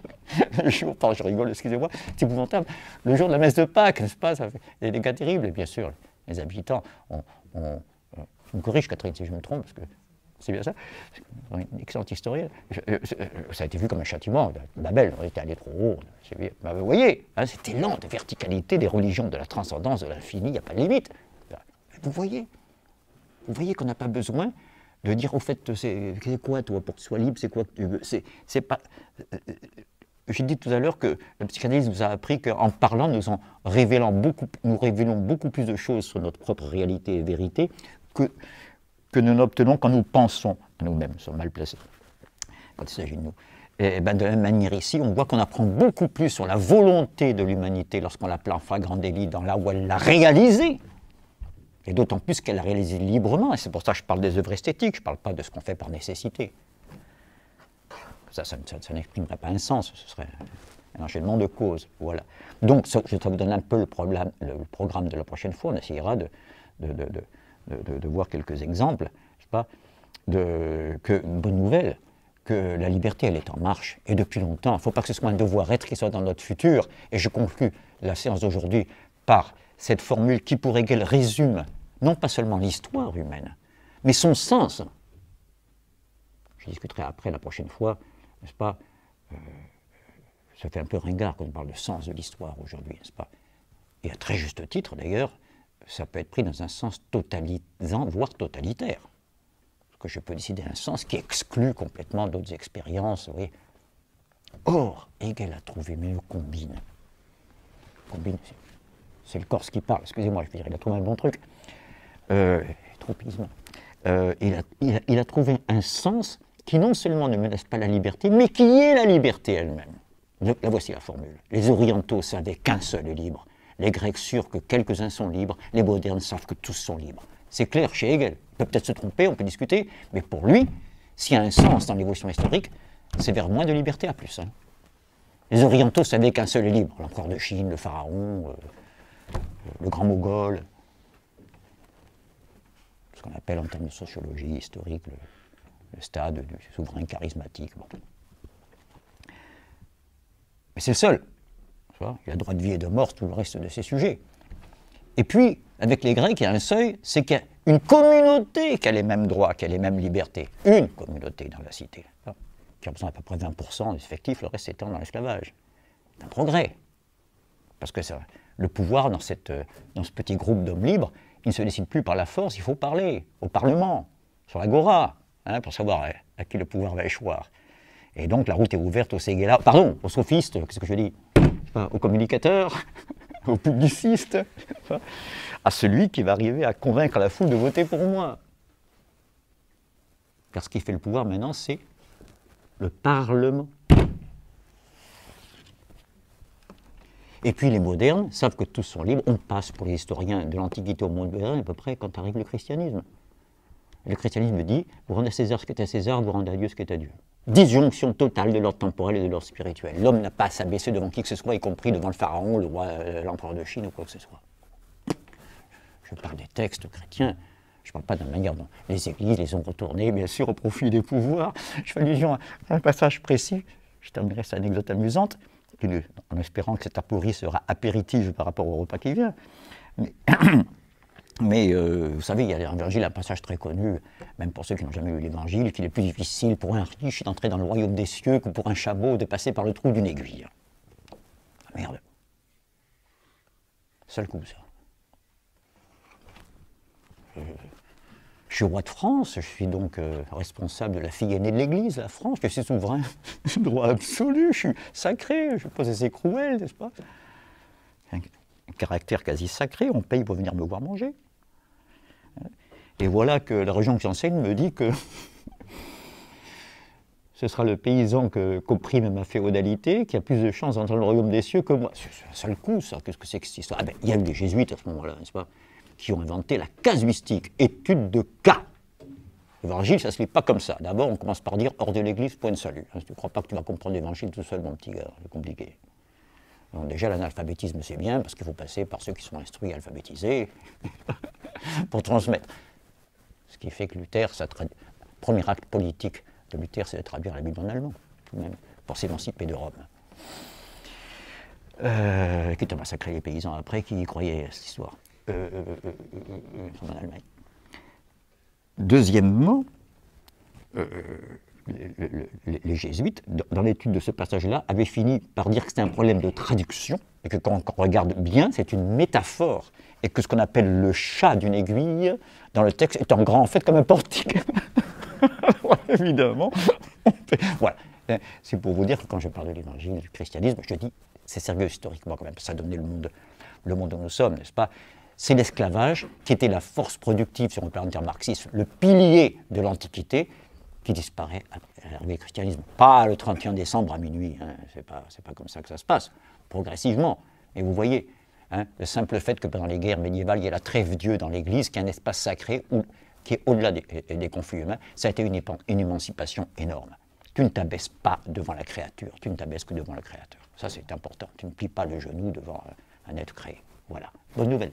le je rigole, excusez-moi, c'est épouvantable. Le jour de la messe de Pâques, n'est-ce pas ça Des dégâts terribles, bien sûr, les habitants ont. je euh, me corrige, Catherine, si je me trompe, parce que c'est bien ça, une excellente historienne. Euh, euh, ça a été vu comme un châtiment. Babel, on était allé trop haut. vous voyez, hein. c'était cet de verticalité des religions, de la transcendance, de l'infini, il n'y a pas de limite. Vous voyez, vous voyez qu'on n'a pas besoin de dire au fait, c'est quoi toi pour que tu sois libre, c'est quoi que tu veux. C'est pas. Euh, j'ai dit tout à l'heure que la psychanalyse nous a appris qu'en parlant, nous en révélant beaucoup, nous révélons beaucoup plus de choses sur notre propre réalité et vérité que, que nous n'obtenons quand nous pensons nous-mêmes, sommes mal placés, quand il s'agit de nous. Et eh ben de la même manière ici, on voit qu'on apprend beaucoup plus sur la volonté de l'humanité lorsqu'on la plaint en flagrant délit dans là où elle l'a réalisée, et d'autant plus qu'elle a réalisé librement, et c'est pour ça que je parle des œuvres esthétiques, je ne parle pas de ce qu'on fait par nécessité. Ça, ça, n'exprimerait pas un sens, ce serait un enchaînement de causes. Voilà. Donc, je vais vous donner un peu le, le, programme de la prochaine fois, on essayera de, de, de, de voir quelques exemples, je sais pas, de, que, une bonne nouvelle, que la liberté, elle est en marche, et depuis longtemps. Il ne faut pas que ce soit un devoir être qui soit dans notre futur. Et je conclue la séance d'aujourd'hui par cette formule qui pour Hegel résume non pas seulement l'histoire humaine, mais son sens. Je discuterai après la prochaine fois, n'est-ce pas euh, Ça fait un peu ringard qu'on parle de sens de l'histoire aujourd'hui, n'est-ce pas Et à très juste titre d'ailleurs, ça peut être pris dans un sens totalisant, voire totalitaire. Parce que je peux décider un sens qui exclut complètement d'autres expériences. Vous voyez. Or, Hegel a trouvé, mais le combine. Combine, c'est le Corse qui parle, excusez-moi, je veux dire, il a trouvé un bon truc. Euh, tropisme. Euh, il, a, trouvé un sens qui non seulement ne menace pas la liberté, mais qui est la liberté elle-même. La voici la formule. Les orientaux savaient qu'un seul est libre. Les Grecs sûrs que quelques-uns sont libres. Les modernes savent que tous sont libres. C'est clair chez Hegel. On peut peut-être se tromper, on peut discuter, mais pour lui, s'il y a un sens dans l'évolution historique, c'est vers moins de liberté à plus. Hein. Les orientaux savaient qu'un seul est libre. L'empereur de Chine, le pharaon, euh, le grand mogol, ce qu'on appelle en termes de sociologie historique le, stade du souverain charismatique. Mais c'est le seul. Il a droit de vie et de mort, tout le reste de ces sujets. Et puis, avec les Grecs, il y a un seuil, c'est qu'il y a une communauté qui a les mêmes droits, qui a les mêmes libertés. Une communauté dans la cité, qui représente à peu près 20% des effectifs, le reste étant dans l'esclavage. C'est un progrès. Parce que ça, le pouvoir dans, cette, euh, dans ce petit groupe d'hommes libres, il ne se décide plus par la force, il faut parler au Parlement, sur l'Agora, hein, pour savoir euh, à qui le pouvoir va échoir. Et donc la route est ouverte aux sages-là, pardon, aux sophistes, qu'est-ce que je dis Aux communicateurs, aux publicistes, à celui qui va arriver à convaincre la foule de voter pour moi. Car ce qui fait le pouvoir maintenant, c'est le Parlement. Et puis les modernes savent que tous sont libres. On passe pour les historiens de l'Antiquité au monde moderne à peu près quand arrive le christianisme. Le christianisme dit vous rendez à César ce qui est à César, vous rendez à Dieu ce qui est à Dieu. Disjonction totale de l'ordre temporel et de l'ordre spirituel. L'homme n'a pas à s'abaisser devant qui que ce soit, y compris devant le pharaon, le roi, euh, l'empereur de Chine ou quoi que ce soit. Je parle des textes chrétiens. Je ne parle pas de la manière dont les églises les ont retournés, bien sûr, au profit des pouvoirs. Je fais allusion à un passage précis. Je terminerai cette anecdote amusante en espérant que cet apori sera apéritive par rapport au repas qui vient. Mais, euh, vous savez, il y a l'évangile, un passage très connu, même pour ceux qui n'ont jamais lu l'évangile, qu'il est plus difficile pour un riche d'entrer dans le royaume des cieux que pour un chameau de passer par le trou d'une aiguille. Ah, merde. Seul coup, ça. Euh, je suis roi de France, je suis donc euh, responsable de la fille aînée de l'Église, la France, je suis souverain, droit absolu, je suis sacré, je ne suis pas cruel, n'est-ce pas un, caractère quasi sacré, on paye pour venir me voir manger. Et voilà que la région que j'enseigne me dit que ce sera le paysan qu'opprime comprime ma féodalité qui a plus de chances d'entrer dans le royaume des cieux que moi. C'est un seul coup, ça. Qu'est-ce que c'est que cette histoire Ah ben, il y a eu des jésuites à ce moment-là, n'est-ce pas qui ont inventé la casuistique, étude de cas. L'évangile, ça ne se lit pas comme ça. D'abord, on commence par dire hors de l'église, point de salut. Hein, tu ne crois pas que tu vas comprendre l'évangile tout seul, mon petit gars, c'est compliqué. déjà, l'analphabétisme, c'est bien, parce qu'il faut passer par ceux qui sont instruits, alphabétisés, pour transmettre. Ce qui fait que Luther, le premier acte politique de Luther, c'est de traduire la Bible en allemand, tout de même, pour s'émanciper de Rome. Euh, qui t'a les paysans après qui y croyaient à cette histoire en Allemagne. Deuxièmement, les, jésuites, dans l'étude de ce passage-là, avaient fini par dire que c'était un problème de traduction, et que quand, on regarde bien, c'est une métaphore, et que ce qu'on appelle le chat d'une aiguille, dans le texte, est en grand en fait comme un portique. évidemment. voilà. C'est pour vous dire que quand je parle de l'évangile, du christianisme, je dis, c'est sérieux historiquement quand même, ça a donné le monde, le monde où nous sommes, n'est-ce pas c'est l'esclavage, qui était la force productive, si on peut dire marxiste, le pilier de l'Antiquité, qui disparaît avec le christianisme. Pas le 31 décembre à minuit, hein, c'est pas, pas, comme ça que ça se passe, progressivement. Et vous voyez, hein, le simple fait que pendant les guerres médiévales, il y ait la trêve Dieu dans l'Église, qui est un espace sacré qui est au-delà des, conflits humains, ça a été une, une émancipation énorme. Tu ne t'abaisses pas devant la créature, tu ne t'abaisses que devant le Créateur. Ça, c'est important. Tu ne plies pas le genou devant euh, un être créé. Voilà. Bonne nouvelle.